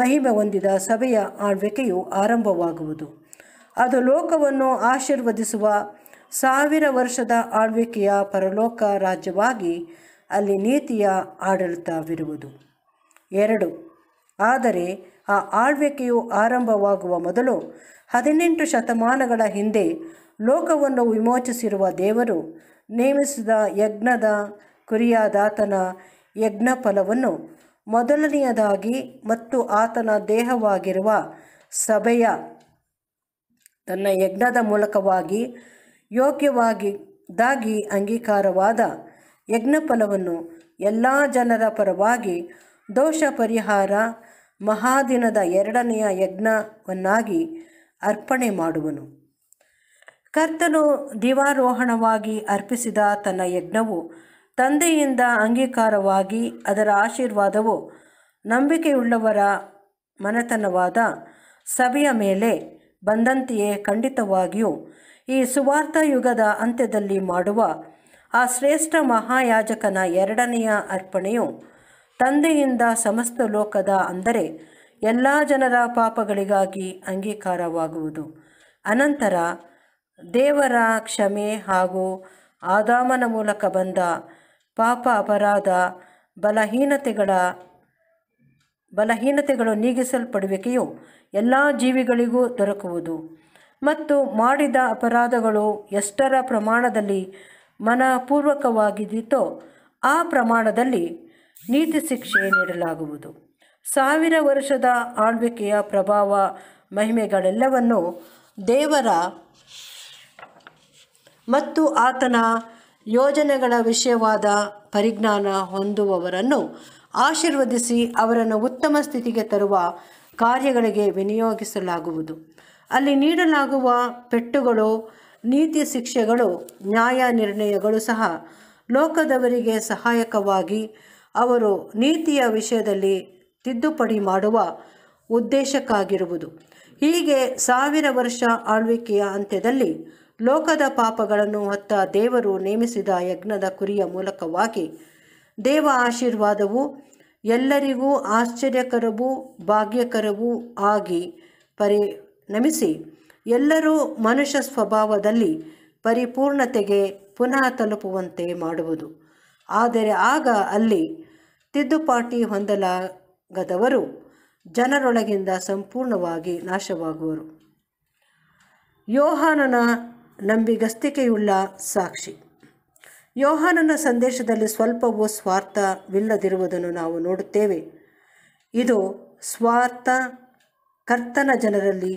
ಮಹಿಮೆ ಹೊಂದಿದ ಸಭೆಯ ಆಳ್ವಿಕೆಯು ಆರಂಭವಾಗುವುದು ಅದು ಲೋಕವನ್ನು ಆಶೀರ್ವದಿಸುವ ಸಾವಿರ ವರ್ಷದ ಆಳ್ವಿಕೆಯ ಪರಲೋಕ ರಾಜ್ಯವಾಗಿ ಅಲ್ಲಿ ನೀತಿಯ ಆಡಳಿತವಿರುವುದು ಎರಡು ಆದರೆ ಆ ಆಳ್ವಿಕೆಯು ಆರಂಭವಾಗುವ ಮೊದಲು ಹದಿನೆಂಟು ಶತಮಾನಗಳ ಹಿಂದೆ ಲೋಕವನ್ನು ವಿಮೋಚಿಸಿರುವ ದೇವರು ನೇಮಿಸಿದ ಯಜ್ಞದ ಕುರಿಯಾದಾತನ ಯಜ್ಞ ಫಲವನ್ನು ಮೊದಲನೆಯದಾಗಿ ಮತ್ತು ಆತನ ದೇಹವಾಗಿರುವ ಸಭೆಯ ತನ್ನ ಯಜ್ಞದ ಮೂಲಕವಾಗಿ ಯೋಗ್ಯವಾಗಿದ್ದಾಗಿ ದಾಗಿ ಅಂಗೀಕಾರವಾದ ಯಜ್ಞಫಲವನ್ನು ಎಲ್ಲ ಜನರ ಪರವಾಗಿ ದೋಷ ಪರಿಹಾರ ಮಹಾದಿನದ ಎರಡನೆಯ ಯಜ್ಞವನ್ನಾಗಿ ಅರ್ಪಣೆ ಮಾಡುವನು ಕರ್ತನು ದಿವಾರೋಹಣವಾಗಿ ಅರ್ಪಿಸಿದ ತನ್ನ ಯಜ್ಞವು ತಂದೆಯಿಂದ ಅಂಗೀಕಾರವಾಗಿ ಅದರ ಆಶೀರ್ವಾದವು ನಂಬಿಕೆಯುಳ್ಳವರ ಮನೆತನವಾದ ಸಭೆಯ ಮೇಲೆ ಬಂದಂತೆಯೇ ಖಂಡಿತವಾಗಿಯೂ ಈ ಸುವಾರ್ಥ ಯುಗದ ಅಂತ್ಯದಲ್ಲಿ ಮಾಡುವ ಆ ಶ್ರೇಷ್ಠ ಮಹಾಯಾಜಕನ ಎರಡನೆಯ ಅರ್ಪಣೆಯು ತಂದೆಯಿಂದ ಸಮಸ್ತ ಲೋಕದ ಅಂದರೆ ಎಲ್ಲ ಜನರ ಪಾಪಗಳಿಗಾಗಿ ಅಂಗೀಕಾರವಾಗುವುದು ಅನಂತರ ದೇವರ ಕ್ಷಮೆ ಹಾಗೂ ಆದಾಮನ ಮೂಲಕ ಬಂದ ಪಾಪ ಅಪರಾಧ ಬಲಹೀನತೆಗಳ ಬಲಹೀನತೆಗಳು ನೀಗಿಸಲ್ಪಡುವಿಕೆಯು ಎಲ್ಲ ಜೀವಿಗಳಿಗೂ ದೊರಕುವುದು ಮತ್ತು ಮಾಡಿದ ಅಪರಾಧಗಳು ಎಷ್ಟರ ಪ್ರಮಾಣದಲ್ಲಿ ಮನಪೂರ್ವಕವಾಗಿದೆಯೋ ಆ ಪ್ರಮಾಣದಲ್ಲಿ ನೀತಿ ಶಿಕ್ಷೆ ನೀಡಲಾಗುವುದು ಸಾವಿರ ವರ್ಷದ ಆಳ್ವಿಕೆಯ ಪ್ರಭಾವ ಮಹಿಮೆಗಳೆಲ್ಲವನ್ನು ದೇವರ ಮತ್ತು ಆತನ ಯೋಜನೆಗಳ ವಿಷಯವಾದ ಪರಿಜ್ಞಾನ ಹೊಂದುವವರನ್ನು ಆಶೀರ್ವದಿಸಿ ಅವರನ್ನು ಉತ್ತಮ ಸ್ಥಿತಿಗೆ ತರುವ ಕಾರ್ಯಗಳಿಗೆ ವಿನಿಯೋಗಿಸಲಾಗುವುದು ಅಲ್ಲಿ ನೀಡಲಾಗುವ ಪೆಟ್ಟುಗಳು ನೀತಿ ಶಿಕ್ಷೆಗಳು ನ್ಯಾಯ ನಿರ್ಣಯಗಳು ಸಹ ಲೋಕದವರಿಗೆ ಸಹಾಯಕವಾಗಿ ಅವರು ನೀತಿಯ ವಿಷಯದಲ್ಲಿ ತಿದ್ದುಪಡಿ ಮಾಡುವ ಉದ್ದೇಶಕ್ಕಾಗಿರುವುದು ಹೀಗೆ ಸಾವಿರ ವರ್ಷ ಆಳ್ವಿಕೆಯ ಅಂತ್ಯದಲ್ಲಿ ಲೋಕದ ಪಾಪಗಳನ್ನು ಹೊತ್ತ ದೇವರು ನೇಮಿಸಿದ ಯಜ್ಞದ ಕುರಿಯ ಮೂಲಕವಾಗಿ ದೇವ ಆಶೀರ್ವಾದವು ಎಲ್ಲರಿಗೂ ಆಶ್ಚರ್ಯಕರವೂ ಭಾಗ್ಯಕರವೂ ಆಗಿ ಪರಿಣಮಿಸಿ ಎಲ್ಲರೂ ಮನುಷ್ಯ ಸ್ವಭಾವದಲ್ಲಿ ಪರಿಪೂರ್ಣತೆಗೆ ಪುನಃ ತಲುಪುವಂತೆ ಮಾಡುವುದು ಆದರೆ ಆಗ ಅಲ್ಲಿ ತಿದ್ದುಪಾಟಿ ಹೊಂದಲಾಗದವರು ಜನರೊಳಗಿಂದ ಸಂಪೂರ್ಣವಾಗಿ ನಾಶವಾಗುವರು ಯೋಹಾನನ ನಂಬಿಗಸ್ತಿಕೆಯುಳ್ಳ ಸಾಕ್ಷಿ ಯೋಹಾನನ ಸಂದೇಶದಲ್ಲಿ ಸ್ವಲ್ಪವೂ ಸ್ವಾರ್ಥವಿಲ್ಲದಿರುವುದನ್ನು ನಾವು ನೋಡುತ್ತೇವೆ ಇದು ಸ್ವಾರ್ಥ ಕರ್ತನ ಜನರಲ್ಲಿ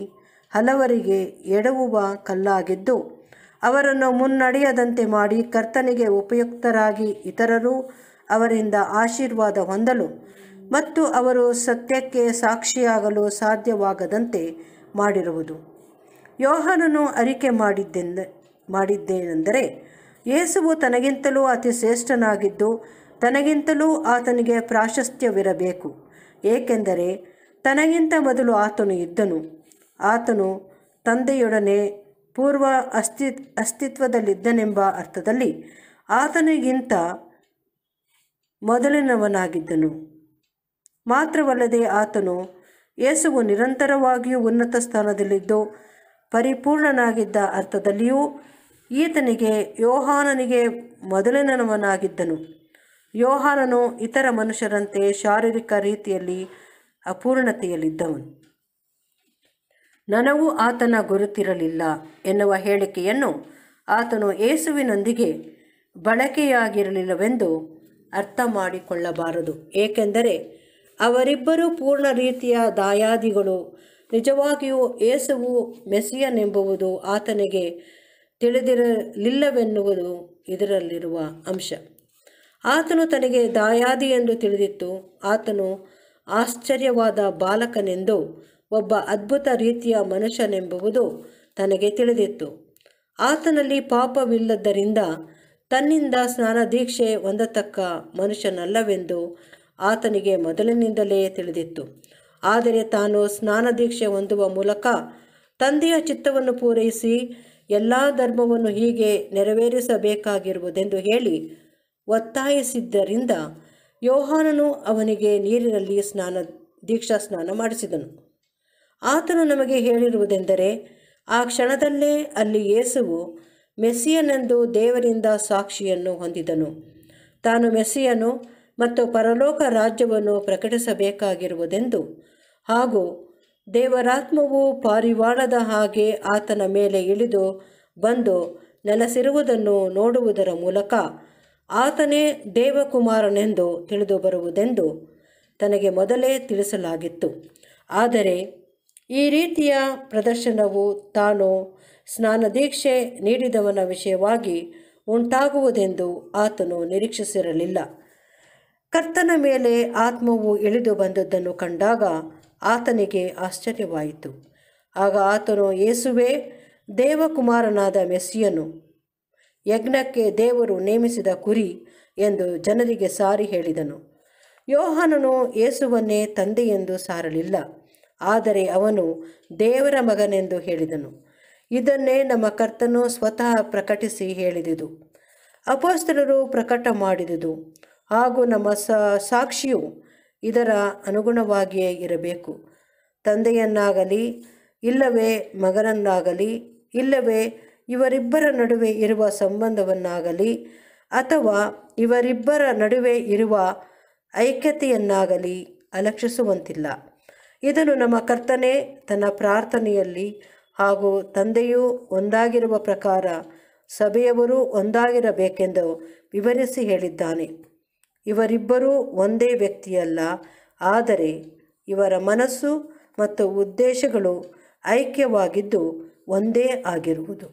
ಹಲವರಿಗೆ ಎಡವುವ ಕಲ್ಲಾಗಿದ್ದು ಅವರನ್ನು ಮುನ್ನಡೆಯದಂತೆ ಮಾಡಿ ಕರ್ತನಿಗೆ ಉಪಯುಕ್ತರಾಗಿ ಇತರರು ಅವರಿಂದ ಆಶೀರ್ವಾದ ಹೊಂದಲು ಮತ್ತು ಅವರು ಸತ್ಯಕ್ಕೆ ಸಾಕ್ಷಿಯಾಗಲು ಸಾಧ್ಯವಾಗದಂತೆ ಮಾಡಿರುವುದು ಯೋಹಾನನು ಅರಿಕೆ ಮಾಡಿದ್ದೆಂದ ಮಾಡಿದ್ದೇನೆಂದರೆ ಯೇಸುವು ತನಗಿಂತಲೂ ಅತಿ ಶ್ರೇಷ್ಠನಾಗಿದ್ದು ತನಗಿಂತಲೂ ಆತನಿಗೆ ಪ್ರಾಶಸ್ತ್ಯವಿರಬೇಕು ಏಕೆಂದರೆ ತನಗಿಂತ ಮೊದಲು ಆತನು ಇದ್ದನು ಆತನು ತಂದೆಯೊಡನೆ ಪೂರ್ವ ಅಸ್ತಿ ಅಸ್ತಿತ್ವದಲ್ಲಿದ್ದನೆಂಬ ಅರ್ಥದಲ್ಲಿ ಆತನಿಗಿಂತ ಮೊದಲಿನವನಾಗಿದ್ದನು ಮಾತ್ರವಲ್ಲದೆ ಆತನು ಯೇಸುವು ನಿರಂತರವಾಗಿಯೂ ಉನ್ನತ ಸ್ಥಾನದಲ್ಲಿದ್ದು ಪರಿಪೂರ್ಣನಾಗಿದ್ದ ಅರ್ಥದಲ್ಲಿಯೂ ಈತನಿಗೆ ಯೋಹಾನನಿಗೆ ಮೊದಲನವನಾಗಿದ್ದನು ಯೋಹಾನನು ಇತರ ಮನುಷ್ಯರಂತೆ ಶಾರೀರಿಕ ರೀತಿಯಲ್ಲಿ ಅಪೂರ್ಣತೆಯಲ್ಲಿದ್ದವನು ನನವು ಆತನ ಗುರುತಿರಲಿಲ್ಲ ಎನ್ನುವ ಹೇಳಿಕೆಯನ್ನು ಆತನು ಯೇಸುವಿನೊಂದಿಗೆ ಬಳಕೆಯಾಗಿರಲಿಲ್ಲವೆಂದು ಅರ್ಥ ಮಾಡಿಕೊಳ್ಳಬಾರದು ಏಕೆಂದರೆ ಅವರಿಬ್ಬರೂ ಪೂರ್ಣ ರೀತಿಯ ದಾಯಾದಿಗಳು ನಿಜವಾಗಿಯೂ ಯೇಸುವು ಮೆಸಿಯನೆಂಬುವುದು ಆತನಿಗೆ ತಿಳಿದಿರಲಿಲ್ಲವೆನ್ನುವುದು ಇದರಲ್ಲಿರುವ ಅಂಶ ಆತನು ತನಗೆ ದಾಯಾದಿ ಎಂದು ತಿಳಿದಿತ್ತು ಆತನು ಆಶ್ಚರ್ಯವಾದ ಬಾಲಕನೆಂದು ಒಬ್ಬ ಅದ್ಭುತ ರೀತಿಯ ಮನುಷ್ಯನೆಂಬುವುದು ತನಗೆ ತಿಳಿದಿತ್ತು ಆತನಲ್ಲಿ ಪಾಪವಿಲ್ಲದ್ದರಿಂದ ತನ್ನಿಂದ ಸ್ನಾನ ದೀಕ್ಷೆ ಹೊಂದತಕ್ಕ ಮನುಷ್ಯನಲ್ಲವೆಂದು ಆತನಿಗೆ ಮೊದಲಿನಿಂದಲೇ ತಿಳಿದಿತ್ತು ಆದರೆ ತಾನು ಸ್ನಾನ ದೀಕ್ಷೆ ಹೊಂದುವ ಮೂಲಕ ತಂದೆಯ ಚಿತ್ತವನ್ನು ಪೂರೈಸಿ ಎಲ್ಲ ಧರ್ಮವನ್ನು ಹೀಗೆ ನೆರವೇರಿಸಬೇಕಾಗಿರುವುದೆಂದು ಹೇಳಿ ಒತ್ತಾಯಿಸಿದ್ದರಿಂದ ಯೋಹಾನನು ಅವನಿಗೆ ನೀರಿನಲ್ಲಿ ಸ್ನಾನ ದೀಕ್ಷಾ ಸ್ನಾನ ಮಾಡಿಸಿದನು ಆತನು ನಮಗೆ ಹೇಳಿರುವುದೆಂದರೆ ಆ ಕ್ಷಣದಲ್ಲೇ ಅಲ್ಲಿ ಯೇಸುವು ಮೆಸ್ಸಿಯನೆಂದು ದೇವರಿಂದ ಸಾಕ್ಷಿಯನ್ನು ಹೊಂದಿದನು ತಾನು ಮೆಸ್ಸಿಯನು ಮತ್ತು ಪರಲೋಕ ರಾಜ್ಯವನ್ನು ಪ್ರಕಟಿಸಬೇಕಾಗಿರುವುದೆಂದು ಹಾಗೂ ದೇವರಾತ್ಮವು ಪಾರಿವಾಳದ ಹಾಗೆ ಆತನ ಮೇಲೆ ಇಳಿದು ಬಂದು ನೆಲೆಸಿರುವುದನ್ನು ನೋಡುವುದರ ಮೂಲಕ ಆತನೇ ದೇವಕುಮಾರನೆಂದು ತಿಳಿದು ಬರುವುದೆಂದು ತನಗೆ ಮೊದಲೇ ತಿಳಿಸಲಾಗಿತ್ತು ಆದರೆ ಈ ರೀತಿಯ ಪ್ರದರ್ಶನವು ತಾನು ಸ್ನಾನದೀಕ್ಷೆ ನೀಡಿದವನ ವಿಷಯವಾಗಿ ಉಂಟಾಗುವುದೆಂದು ಆತನು ನಿರೀಕ್ಷಿಸಿರಲಿಲ್ಲ ಕರ್ತನ ಮೇಲೆ ಆತ್ಮವು ಇಳಿದು ಬಂದದ್ದನ್ನು ಕಂಡಾಗ ಆತನಿಗೆ ಆಶ್ಚರ್ಯವಾಯಿತು ಆಗ ಆತನು ಯೇಸುವೆ ದೇವಕುಮಾರನಾದ ಮೆಸ್ಸಿಯನು ಯಜ್ಞಕ್ಕೆ ದೇವರು ನೇಮಿಸಿದ ಕುರಿ ಎಂದು ಜನರಿಗೆ ಸಾರಿ ಹೇಳಿದನು ಯೋಹಾನನು ಯೇಸುವನ್ನೇ ತಂದೆಯೆಂದು ಸಾರಲಿಲ್ಲ ಆದರೆ ಅವನು ದೇವರ ಮಗನೆಂದು ಹೇಳಿದನು ಇದನ್ನೇ ನಮ್ಮ ಕರ್ತನು ಸ್ವತಃ ಪ್ರಕಟಿಸಿ ಹೇಳಿದುದು ಅಪೋಸ್ತರರು ಪ್ರಕಟ ಮಾಡಿದುದು ಹಾಗೂ ನಮ್ಮ ಸಾಕ್ಷಿಯು ಇದರ ಅನುಗುಣವಾಗಿಯೇ ಇರಬೇಕು ತಂದೆಯನ್ನಾಗಲಿ ಇಲ್ಲವೇ ಮಗನನ್ನಾಗಲಿ ಇಲ್ಲವೇ ಇವರಿಬ್ಬರ ನಡುವೆ ಇರುವ ಸಂಬಂಧವನ್ನಾಗಲಿ ಅಥವಾ ಇವರಿಬ್ಬರ ನಡುವೆ ಇರುವ ಐಕ್ಯತೆಯನ್ನಾಗಲಿ ಅಲಕ್ಷಿಸುವಂತಿಲ್ಲ ಇದನ್ನು ನಮ್ಮ ಕರ್ತನೆ ತನ್ನ ಪ್ರಾರ್ಥನೆಯಲ್ಲಿ ಹಾಗೂ ತಂದೆಯೂ ಒಂದಾಗಿರುವ ಪ್ರಕಾರ ಸಭೆಯವರು ಒಂದಾಗಿರಬೇಕೆಂದು ವಿವರಿಸಿ ಹೇಳಿದ್ದಾನೆ ಇವರಿಬ್ಬರೂ ಒಂದೇ ವ್ಯಕ್ತಿಯಲ್ಲ ಆದರೆ ಇವರ ಮನಸ್ಸು ಮತ್ತು ಉದ್ದೇಶಗಳು ಐಕ್ಯವಾಗಿದ್ದು ಒಂದೇ ಆಗಿರುವುದು